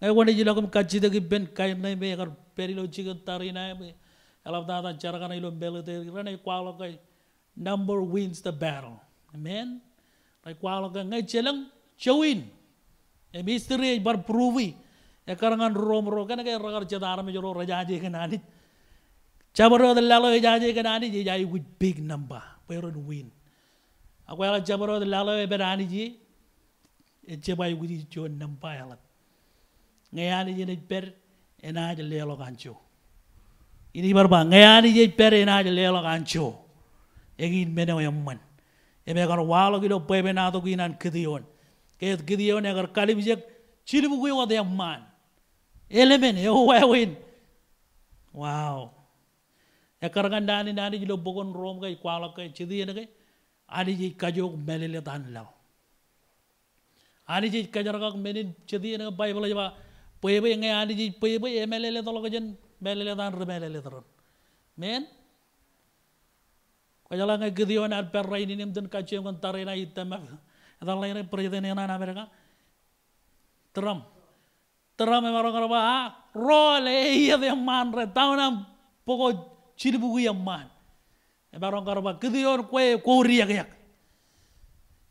nge gode jilagum kachida gi ben kaim nai be agar perilo chigan tarina be alaf dada jargana ilo bele te rane kwalo kai number wins the battle. Amen? Like Nagkwalo ka ngay chelang chawin. A mystery bar barpruvi. E karangan romro ka na kaya rakar chadara medyo rajaje ka nanit. Chabaro the lalo rajaje ka nanit yayay with big number. Pero win. Ako yala chabaro the lalo e berani ji. E chabay with it yun nampa yalat. Ngayon yun ay per enaja lelo kancho. Ini barba ngayon yun ay per lelo kancho. egin mene oyamman emegar walo gilo bebe na to ginan kidion ke gidion egar kalibjek chilbu gwe wa yamman elemen e wawin wow ekar gandani nani gilo bogon rom kai kwalo kai chidien kai ani ji kajok melele dan law ani ji kajarga menin chidien bible jaba pebe ngai ani ji pebe emelele tologen melele dan remelele tron men അയാളെ അങ്ങ് ഗതിയോൻ ആ പെറൈനിനും തിൻ കച്ചിയും തറയിനായി അതല്ല പ്രീതനാണ് അവരങ്ങ തിറം തിറമെ പറഞ്ഞ ആ റോലേയത് എമ്മാൻ്റെ തവണ പോകോ ചിരിപുക എമ്മാൻ പറഞ്ഞ ഗതിയോർ കോയെ കോറിയകയാ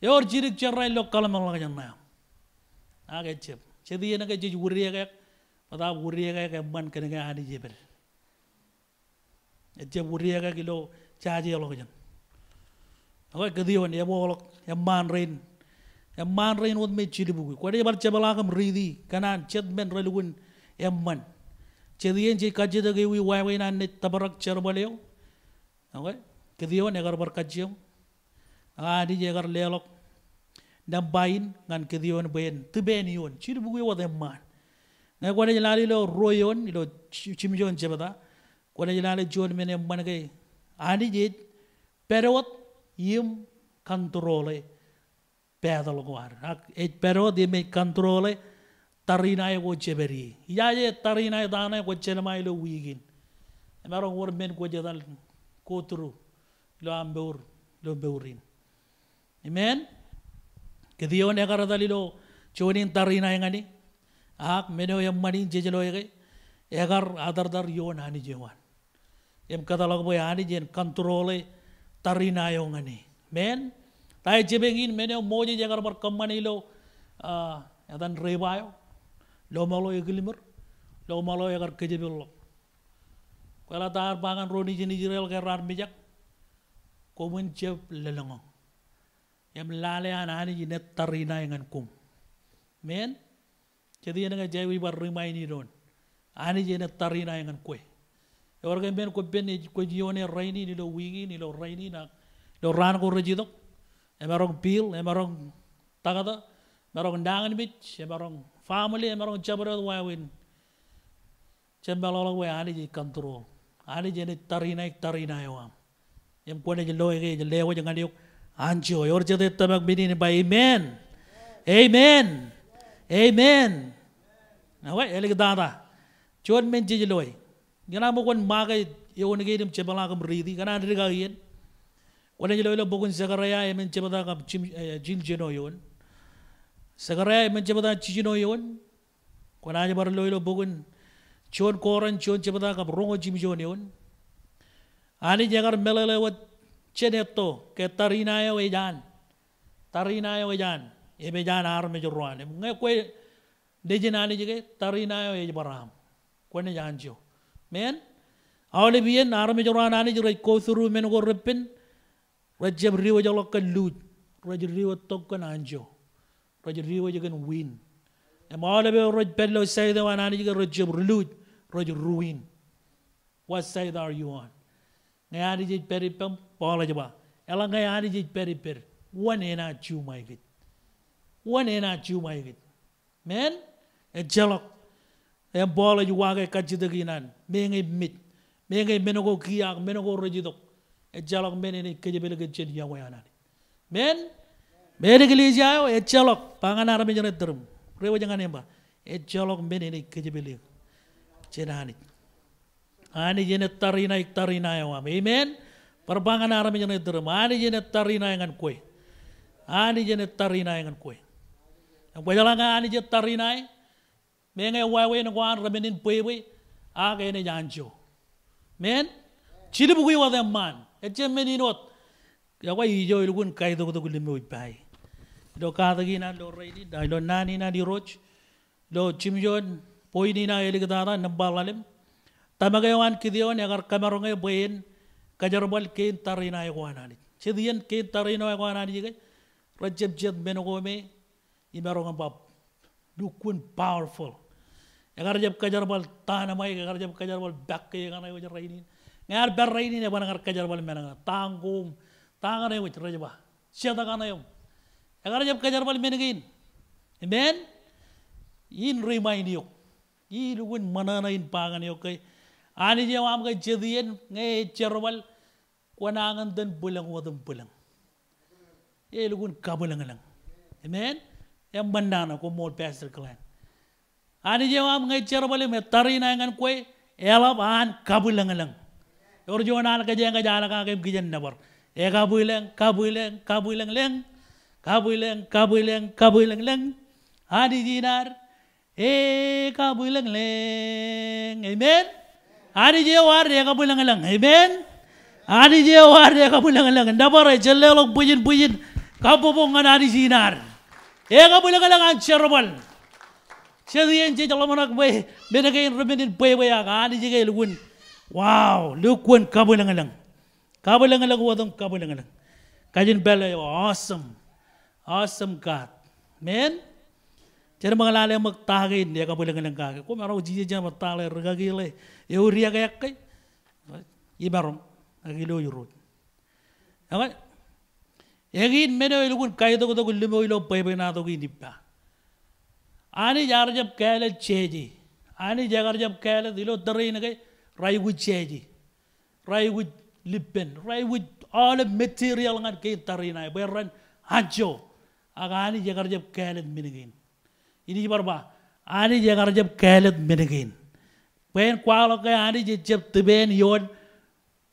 യോർ ചിരിച്ചറ ലൊക്കളമുള്ള ഞാൻ ആ കച്ച ചെതിയനെ കച്ച ഉറിയക അതാ ഉറിയക എമ്മാൻ കനക ആനിജീപൽ എച്ച ഉറിയക കിലോ cha chi lo kyan ko ke dio ne bo lo ya man rin ya man rin wo me chi bu ko de bar che bala kam ri di kanan chet men re lu gun ya man che di en chi ka ji de wi wa wa nan ne tabarak cher ba le yo ko ke dio ne gar bar ka ji a di je gar le lo da bayin ngan ke dio ne ben tu ben yon chi bu wi wa de man ne ko de la lo royon lo chim jon che bada ko de la le jon men ya man ani jit perawat yim kontrole pedal guar ak et perawat yim kontrole tarina ay go cheberi ya ye tarina ay dana go chelma ay lo wigin maro wor men go jadal kotru lo ambur lo beurin amen ke dio ne garadali lo chonin tarina ay ngani ak meno yam mani jejelo ye agar adar dar yon ani jewan ఏం కదలకపోయి ఆడిజేన్ కంత్రోలే తరినాయోంగ్ అని మేన్ తాయి చెబెంగిన్ మేనే మోజీ జగర్మర్ కమ్మనీలో ఏదన్ రేవాయో లోమలో ఎగిలిమర్ లోమలో ఎగర్ కెజబిల్లో ఒకవేళ తయారు బాగా రోడ్ నిజిరేల కర్రాడు మిజక్ కొమ్మిన్ చెప్పలంగ ఏం లాలే అని ఆనిజి నెత్తరినాయని కుమ్ మేన్ చెది ఎనగా జైవి బర్రీ మైనీరోన్ ఆనిజి నెత్తరినాయని కోయ్ orang yang benar kau benar kau jiwa ni orang ini ni lo wigi ni lo orang ini nak lo rana kau rezeki tu, emarong bill, emarong takada, emarong dangan bic, emarong family, emarong cabar itu wayu ini, cembal orang wayu ani jadi kontrol, ani jadi tarina ik tarina ya wam, yang kau ni jadi loe ke jadi lewa jangan dia anjo, orang jadi tembak bini ni by amen, amen, amen, nak wayu elok dah dah, cuan menjadi loe ngana mo kon maga ya yo ne gedim che bala kam ridi kana ndir ga yen wala ni lo bugun sagaraya men che bada kam chim jil jeno yon sagaraya men che bada chijino yon kona ni bar ya lo lo bugun chon koran chon che bada kam rongo jim jon yon ani ah, jagar melele wat cheneto ke tarina yo yan tarina yo yan e be jan ar me jurwan ngai ko de jinani jige tarina yo yebaram ko ne jan jio men awle biyen naram jorana ni jore ko suru men go reppen rajab riwa jalo ka luj raj riwa tok ko kan nanjo raj riwa jigen kan win e mawle be raj bello sayda wana ni jigen rajab luj raj ruin what side are you on ngaya ni jit peri pem pola jaba ela ngaya ni jit peri per one ena chu my git one ena chu my git men e eh jalok en bolo ju wage kacci de ginan me ngay mit me ngay menogo kiya menogo roji dok e jalok men ni keje bele ge cen ya wayana men me de iglesia yo e jalok pangan ara me jere drum rewo jangan emba e jalok men ni keje bele cen ani ani jene tarina ik tarina yo amen perbangan ara me jere drum ani jene tarina ngan koi ani jene tarina ngan koi Kau jalan kan ani jatari naik, me nge wa we no kwan ramen in pwe we a ke ne yan jo men chile bu wa dem man e che men in ot ya wa yo il gun kai do do gulle me wi pai do ka da gina do rei di da do nani na di roch do chim jon poi ni na el gda da na balalem tamaga yan ki dio ne gar kamero nge boyen kajar bol ke tarina ay e gwana ni chediyen ke tarina ay e gwana ni ge rajab jet men go me imaro nga bab Look when powerful ngar jab kajar bal tana mai ngar jab kajar bal bakke ngar ay wajar rainin ngar ber rainin ba ngar kajar bal menang tangum tangar ay wajar rajba siada kana yom um. ngar jab kajar bal menangin amen in remind yok i lugun manana in pangan yok kay ani je wam ga jediyen ngay cerwal wanangan den bulang wadum bulang i lugun kabulang lang amen yang bandana ko mol pastor client ani jewa am ngai cerbali me tari na ngan koy ela ban kabulang lang or jo na ka jenga jala ka ke gijen na bor e eh, kabulang kabulang kabulang leng kabulang kabulang kabulang leng ani dinar e kabulang leng amen ani jewa re kabulang lang amen ani jewa re kabulang lang nda bor e eh, jelle lok bujin bujin kabubung ani dinar e eh, kabulang lang an cerbali Sheriyan je jalan mana kau? Benda kau yang ramai ni boleh boleh ah, aga ni je kau lakukan. Wow, lakukan kabel langgan lang. Kabel langgan lang, wadum kabel langgan lang. Kajin bela, awesome, awesome God, man. Jadi mengalami mertahin dia kabel langgan lang kau. Kau marah uji je jangan mertahle, lah, regagi le. Lah. Euria ya, gaya kau. Ibarom, ya, lagi lo yurut. Okay. Yang ini mana lakukan kau itu kau tu kau lima ilo boleh boleh nado kau ini pak. आणि जार जब कैल छेजी आणि जगर जब कैल दिलो दरई नगे राई विद छेजी राई विद लिपेन राई विद ऑल मटेरियल गन के तरई नाय बेरन हाजो आ आणि जगर जब कैल मिनगिन इनी बरबा आणि जगर जब कैल मिनगिन पेन क्वाल के आणि जे जब तबेन योन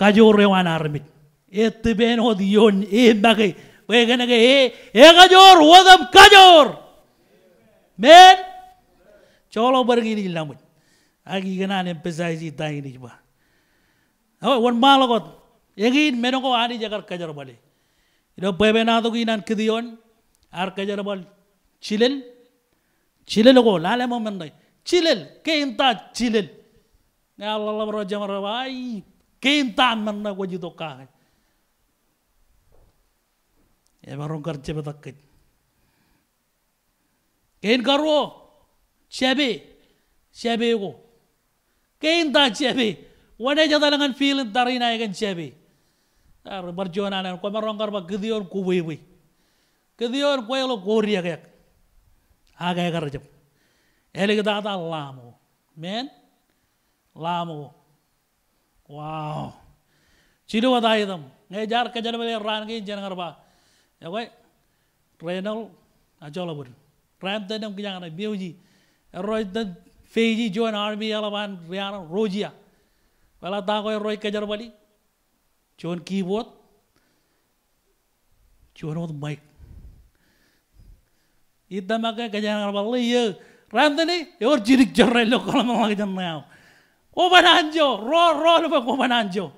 काजो रेवान आरमित ए तबेन हो दियोन ए बगे वेगनगे ए ए काजोर वदम काजोर Men. Cholo barang ini lambat. Agi kena ni pesai si tay ini cuma. Oh, wan malakot. Yang ini menunggu hari jagar kajar balik. Ini apa yang nak tu kini nak kedion? Ar kajar balik. Chilen. Chilen logo. Lala mau mandai. Chilen. Kenta chilen. Ya Allah Allah raja merawai. Kenta mana wajib tu kah? Ya barang kerja betul kita. 给个肉，姐妹，姐妹我，给你打姐妹，我那叫他那个 feel，打人那个姐妹，啊，不就那那，我们让个把个地儿过喂喂，个地儿过了过里个，啊个个就，哎那个打打拉姆，man，拉姆，哇，记得我打一顿，那家儿看见没？让给你讲个把，那个 Reynolds，那叫了不？ramta dan kita akan biologi. Roy dan Fiji join army alaman Rian Rojia. Kalau tak kau Roy kejar bali, join keyboard, join untuk mic. Itu makanya kejar orang bali ya. Ramta ni, orang jirik jarai lo kalau mau lagi jangan naya. Kau bananjo, ro ro lo pun kau bananjo.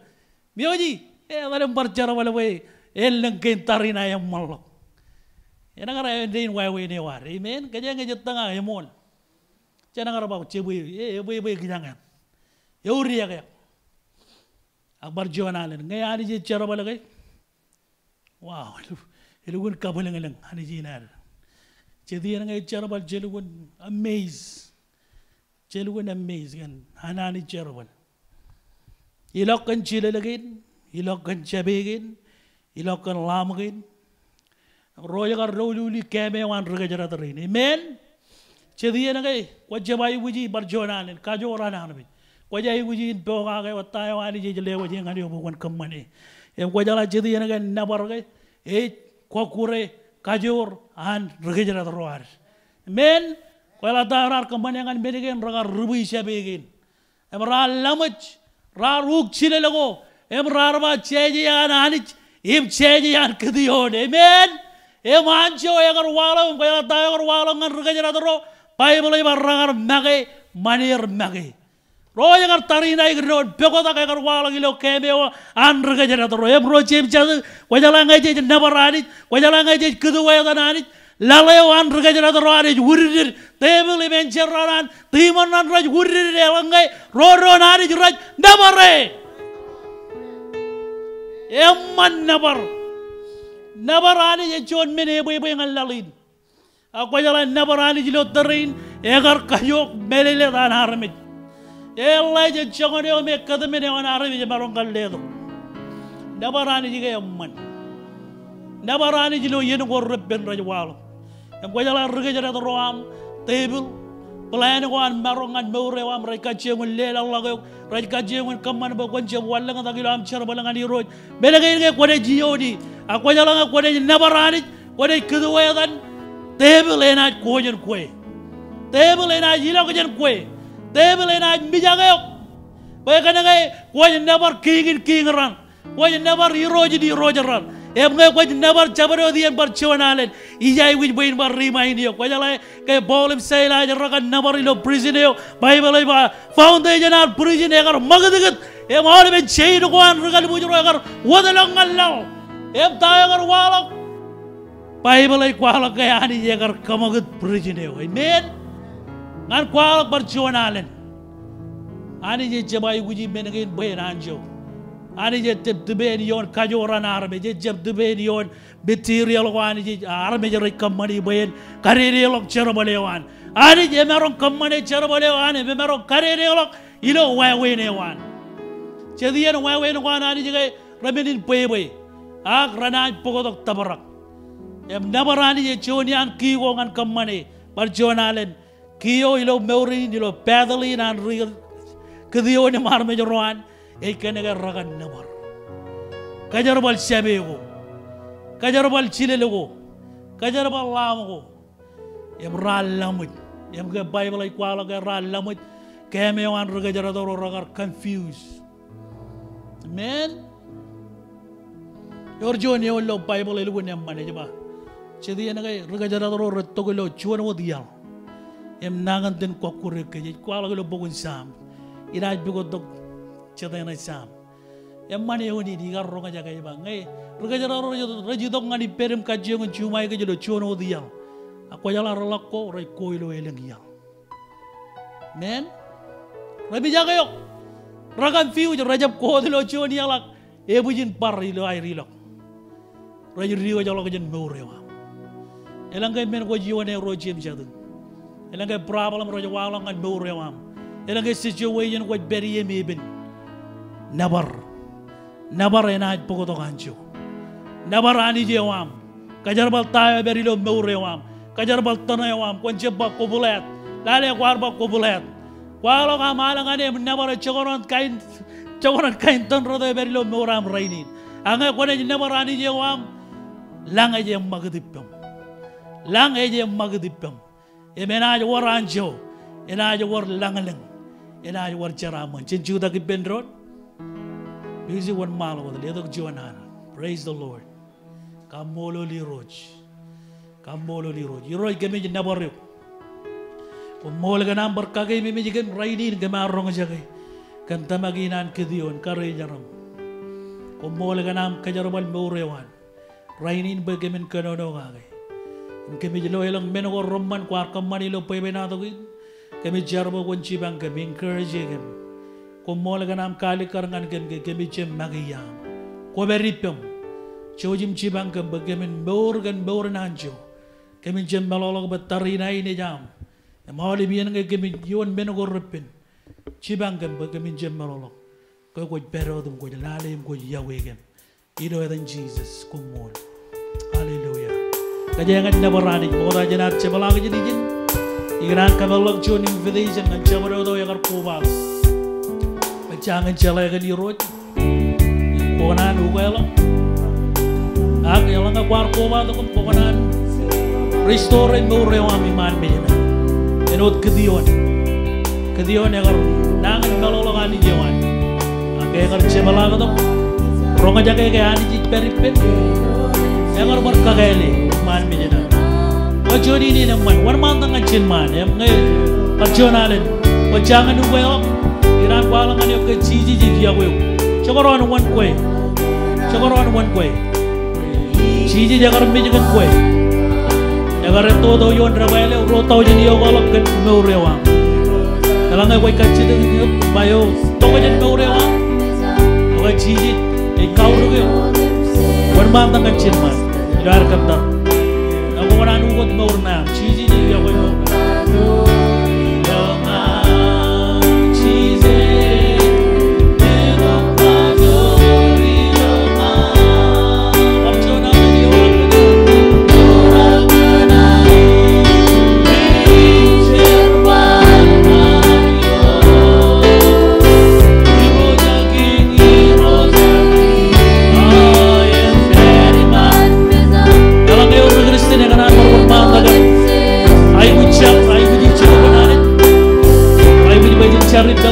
Biologi, eh, ada yang percaya bali, eh, lengkeng tarina yang malok. yanagara dein wai we ne war amen kajang ge tanga e mol janagara ba chebu e bu bu kajang yuri ya ga akbar jona len ngai ani je charaba lagai wow elugun kabuleng leng ani je nar chedi ngai charaba jelugun amaze jelugun amaze gan hanani charaba ilok kan chile lagin ilok kan chabegin ilok kan lamgin royaga rowluli keme wan rege jara tarini men chediye na gay ko jabay wuji barjonanen ka jo ranan bi ko jay wuji do ga gay wataye wani je je lewo je ngani obo kon kamane e ko jala chediye na gay nabar gay e ko kure ka jor an rege jara roar men ko la darar kamane ngan medigen raga rubi shabegen e ra lamaj ra ruk chile lego e ra ba cheji yan anich im cheji yan kidiyo amen ഏ മാഞ്ചോ ഏകർ വാളവും കൊയത്തായകർ വാളങ്ങൻ റുകഞ്ഞോ ബൈബിളി വർണ്ണകർ മകേ മണിയർ മകേ റോയകർ തറീനായകരോ ബഹുത കയകർ വാളങ്ങിലോ കേമയോ ആൺ റുകഞ്ഞോ എം റോ ചേമിച്ചത് കൊഞ്ചലാങ്ങായി ചേച്ചി നെവറാനി കൊഞ്ചലാങ്ങായി ചേച്ചി കിതുവേദനാനി ലളയോ ആൺ റുകഞ്ഞോ ആരി ഉരുരിൻ തേവിളി മെഞ്ചെറാൻ തീമണ്ണൻ റജ് ഉരുരിൻ ഇളങ്ങ റോ റോ നാരി റജ് നെവറേ എം മൻ നെവർ നബറാനി ജോന്മനെ പോയി പോയി അല്ലളീൻ ആ കൊല നബറാനി ജിലോത്തറീൻ ഏകർ കയ്യോ മെലിലെ താൻ ആറമി ഏളെ ജോനയോ മെക്കതുമിനെ അവൻ ആറമി മറും കണ്ടേതു നബറാനി ജിഗയമ്മൻ നബറാനി ജിലോ ഇനു കൊറുപ്പൻ റജ്വാളും കൊല റിഗജരതറോ ആം തേബിൾ Pelayan kawan merongan mereka kawan mereka cium lel Allah kau mereka cium kaman bukan cium walang tak kira amcer balangan di road. Bela gaya gaya kau dah jio di. Aku jalan aku dah nabaranit kau dah kedua ya kan. Table enak kau jen kue. Table enak jila kau jen kue. Table enak bija gaya. Bayangkan gaya kau jen nabar kingin kingran. Kau jen nabar di road di road jalan. Emang eh, aku ini never jabar odi yang bercuan alen. Ija ini buat ini baru remind yo. Kau jalan ke bolim sayla aja raga never ilo prison yo. Bible ini bah. Found aja nar prison agar magdikat. Emang eh, orang ini cehi nukuan raga ni bujur agar wadalang allah. Eh, em dah agar walak. Bible ini walak gaya ni aja agar kamagut prison yo. Amen. Ngan walak bercuan alen. Ani je jabai uji menengin bayaran jauh ani je tib dibeni yon kajora na arme je jeb dibeni yon bitiri yalo wani je arme je rek kamani bayen kariri yalo chero bale wan ani je meron kamani chero bale wan e meron kariri yalo ilo wae wae ne wan je diyen wae wae ne wan ani je gay ramenin bay bay ak rana pogodok tabarak em nabara ani je choni an kiwo ngan kamani bar jonalen kiyo ilo meuri ilo pedali nan riyo kediyo ne marme jorwan এই কেনে গে রাগান নেবার কাজার বল সাবে গো কাজার বল ছিলে লগো কাজার বল লাম গো এম রাল্লাম এম গে বাইবেল আই কোয়াল গে রাল্লাম কেমে ওয়ান রগাজার দর রগার কনফিউজ মেন ইওর জোন ইওর লো বাইবেল লগো নে মানে জবা চেদি এনে গে রগাজার দর রতগ লো চুন ও দিয়াল এম নাগান দিন কক্কুর কে কোয়াল গে লো বগুন সাম ইরাজ বগো দক cedana sam. Emmane oni digar ronga jaga iba ngai. Raga jara ronga jodo raji dong ngani perem kaji ngon cuma ika jodo cuno diyal. Aku jala ralako rai koilo eleng iyal. Men, rabi jaga yok. Ragan fiu jodo rajab kodi lo cuno iyalak. Ebu jin par ilo airi lok. Raji riwa jalo kajen meurewa. Elang kai men ko jiwa ne ro jim jadu. Elang kai prabalam ro jawalang kan meurewa. Elang kai sisi wajen ko beri emi ibin. Never. Never ay naid po ko to kanjo. Never ani jawam. Kajar bal tayo beri lo meurewam. Kajar bal tano yawam. Kwan jibba kubulet. Lale kwar ba kubulet. Kwalo ka malang ani never chogonan kain chogonan kain ton rodo e beri lo meuram rainin. Ang ay kwan never ani jawam. Lang ay e jem magdipyom. Lang ay e jem magdipyom. Emenaj war anjo. Enaj war langaleng. Enaj war jaramon. Chinchuda ki bendrot. Hizi wan malo da ledok jiwanan. Praise the Lord. Kamolo li roj. Kamolo li roj. Iroj kami jin nabaryo. Kumol ka nam barkagay mimi jigem raidin gamarong jagay. Kantamaginan kidiyon karay jaram. Kumol ka nam kajarabal maurewan. Rainin bagamin kanono gagay. Kami jilo ilang menogo romman kwarkam manilo pwebe natogin. Kami jarbo kunchibang kami encouraging kami. കുമ്മോളകനാം കാലിക്കറങ്ങാൻ ഗംഗ ഗമിച്ചം മകയാം കൊവരിപ്പം ചോദ്യം ചിബം കമ്പ് ഗമിൻ ബോർഗൻ ബോർനാഞ്ചോ കമിഞ്ചം മലോലകം തറീനായി നെജാം മോളിമിയനങ്ങ ഗമി യുവൻ മെനുകൊറപ്പിൻ ചിബം കമ്പ് ഗമിഞ്ചം മലോലം കൊ കൊ പെരോതും കൊ നാളെയും കൊ യവേകം ഇരുപതൻ ജീസസ് കുമ്മോൾ അലിലൂയ കജയങ്ങന്റെ പറാണി മോദാജനാ ചെബലാകജനിക്കൻ ഇങ്ങനെ കവെള്ളം ചോന്യം വിധയിച്ചങ്ങ ചവരോധോ എകർ പൂവാകും jangan jelek di roti. Pokonan gue lo. Ak yang langka kuarko ba tu pokonan. Restore mo rewa mi man be na. Enot kedion. Kedion yang ro. Nang kalolo kan di jewan. Ak yang ro cebala ka tu. Rong aja ke ke ani jit peripet. Yang ro marka gele man be na. Ojo ni ni nang man. Wan man tangan cin man. Yang ngai. Pacionalen. Pacangan gue lo nan kwala man yo ke chi chi chi dia we cho ko ron wan kwe cho ko ron wan kwe chi chi ja gar mi gen kwe ja gar to do yon ra bae le ro to ji yo wa lo ken me re wa la nga wai ka chi de yo ba yo to ga jen me re wa wa chi chi e ka ru ge wan ma ta ga chin ma dar ka ta na ko ran u ko me re na chi chi ji ya wa yo ¡Gracias!